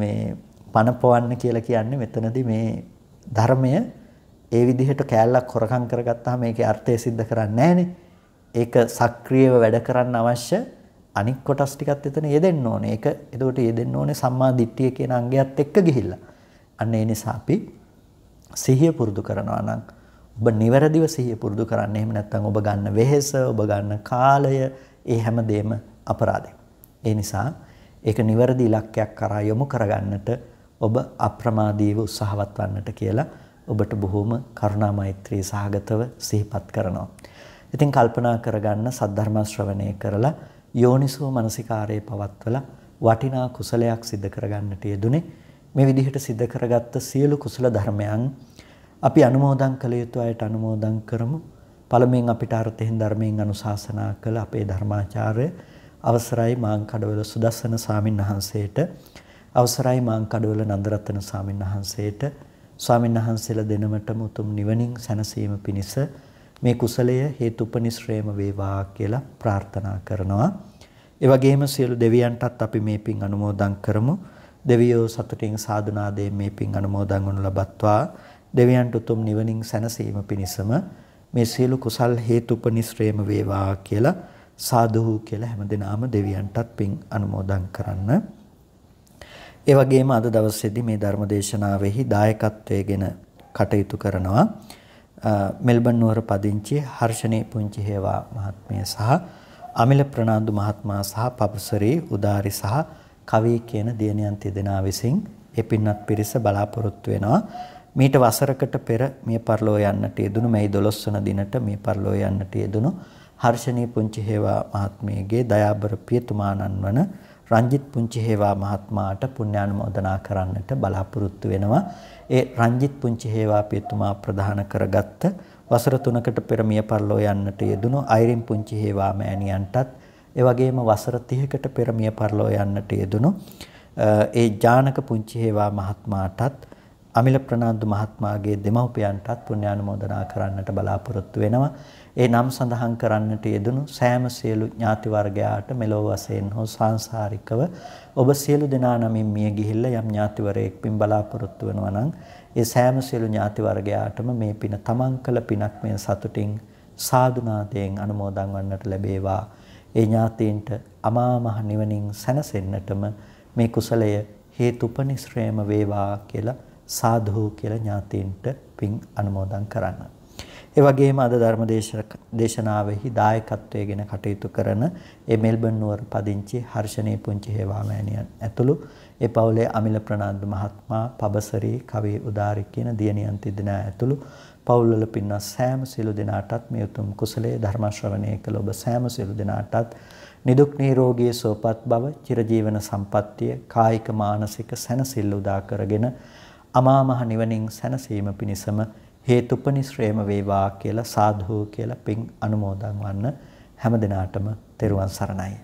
මේ පණ පොවන්න කියලා කියන්නේ මෙතනදී මේ ධර්මය ඒ විදිහට කෑල්ලක් හොරකම් කරගත්තාම මේකේ අර්ථය सिद्ध කරන්නේ නැහනේ. ඒක සක්‍රියව වැඩ කරන්න අවශ්‍ය අනික් කොටස් ටිකත් එතන යෙදෙන්න ඕනේ. ඒක එතකොට යෙදෙන්න ඕනේ සම්මා දිට්ඨිය කියන අංගයත් එක්ක ගිහිල්ලා. අන්න ඒ නිසා අපි සිහිය පුරුදු කරනවා නම් ඔබ නිවැරදිව සිහිය පුරුදු කරන්න. එහෙම නැත්නම් ඔබ ගන්න වෙහෙස, ඔබ ගන්න කාලය, ඒ හැමදේම අපරාධයක්. ඒ නිසා ඒක නිවැරදි ඉලක්කයක් කරා යොමු කරගන්නට ඔබ අප්‍රමාදීව උත්සාහවත් වන්නට කියලා ඔබට බොහොම කරුණා මෛත්‍රී සහගතව සිහිපත් කරනවා. ඉතින් කල්පනා කරගන්න සද්ධර්ම ශ්‍රවණය කරලා යෝනිසෝ මනසිකාරයේ පවත්වලා වටිනා කුසලයක් සිද්ධ කරගන්නට යෙදුනේ මේ විදිහට සිද්ධ කරගත්ත සියලු කුසල ධර්මයන් අපි අනුමෝදන් කළ යුතු අයට අනුමෝදන් කරමු පළමුවෙන් අපිට අර්ථයෙන් ධර්මයෙන් අනුශාසනා කළ අපේ ධර්මාචාර්ය අවසරයි මාං කඩවල සුදස්සන සාමින් වහන්සේට අවසරයි මාං කඩවල නන්දරත්න සාමින් වහන්සේට ස්වාමීන් වහන්සේලා දෙනමටම උතුම් නිවනින් සැනසීම පිණිස මේ කුසලය හේතුපනිශ්‍රේම වේවා කියලා ප්‍රාර්ථනා කරනවා. ඒ වගේම සියලු දෙවියන්ටත් අපි මේ පින් අනුමෝදන් කරමු. දෙවියෝ සතුටින් සාදුනාදයෙන් මේ පින් අනුමෝදන් වනු ලබත්වා. දෙවියන්ට උතුම් නිවනින් සැනසීම පිණිසම මේ සියලු කුසල් හේතුපනිශ්‍රේම වේවා කියලා සාදු කියලා හැමදෙනාම දෙවියන්ටත් පින් අනුමෝදන් කරන්න. ඒ වගේම අද දවසේදී මේ ධර්ම දේශනාවෙහි දායකත්වයේගෙන කටයුතු කරනවා මෙල්බන් නුවර පදිංචි හර්ෂණී පුංචි හේවා මහත්මිය සහ අමිල ප්‍රනාන්දු මහත්මයා සහ පපුසරි උදාරි සහ කවි කියන දියණියන් තිදෙනා විසින් ඒ පින්වත් පිරිස බලාපොරොත්තු වෙනවා මීට වසරකට පෙර මිය පරලෝ යන්නට යෙදුණු මේ 12 වන දිනට මිය පරලෝ යන්නට යෙදුණු හර්ෂණී පුංචි හේවා මහත්මියගේ දයාබර පියතුමාණන් වන රංජිත් පුංචි හේවා මහත්මයාට පුණ්‍යානුමෝදනා කරන්නට බලාපොරොත්තු වෙනවා. ඒ රංජිත් පුංචි හේවා පියතුමා ප්‍රධාන කරගත්ත වසර 3කට පෙර මිය පරලෝ යන්නට යෙදුණු අයිරින් පුංචි හේවා මෑණියන්ටත් ඒ වගේම වසර 30කට පෙර මිය පරලෝ යන්නට යෙදුණු ඒ ජානක පුංචි හේවා මහත්මයාටත් අමිල ප්‍රනාන්දු මහත්මයාගේ දෙමව්පියන්ටත් පුණ්‍යානුමෝදනා කරන්නට බලාපොරොත්තු වෙනවා. ඒ නම් සඳහන් කරන්නට යෙදුණු සෑම සියලු ඥාති වර්ගයාට මෙලොව වශයෙන් හෝ සංසාරිකව ඔබ සියලු දෙනා නමින් මිය ගිහිල්ලා යම් ඥාතිවරයෙක් පින් බලාපොරොත්තු වෙනවා නම් ඒ සෑම සියලු ඥාති වර්ගයාටම මේ පින තමන් කළ පිනක් මේ සතුටින් සාදුනාදයෙන් අනුමෝදන් වන්නට ලැබේවා ඒ ඥාතීන්ට අමා මහ නිවනින් සැනසෙන්නටම මේ කුසලය හේතුපනිශ්‍රේම වේවා කියලා සාධෝ කියලා ඥාතීන්ට පින් අනුමෝදන් කරන්න. ඒ වගේම අද ධර්ම දේශනාවෙහි දායකත්වයේ ගෙන කටයුතු කරන ඒ මෙල්බන් නුවර පදිංචි හර්ෂණී පුංචි හේවාමෑණියන් ඇතුළු ඒ පවුලේ අමිල ප්‍රනාන්දු මහත්මයා, පබසරි, කවි උදාරි කියන දියණියන් තිදෙනා ඇතුළු පවුල්වල පින්වත් සෑම සිළු දෙනාටත් මේ උතුම් කුසලයේ ධර්ම ශ්‍රවණය කළ ඔබ සෑම සිළු දෙනාටත් නිදුක් නිරෝගී සුවපත් බව චිරජීවන සම්පත්තිය කායික මානසික සැනසෙල්ල උදා කරගෙන අමා මහ නිවනින් සැනසීම පිණිසම හේතුපනිශ්‍රේම වේවා කියලා සාධු කියලා පින් අනුමෝදන් වන්න හැම දිනාටම තෙරුවන් සරණයි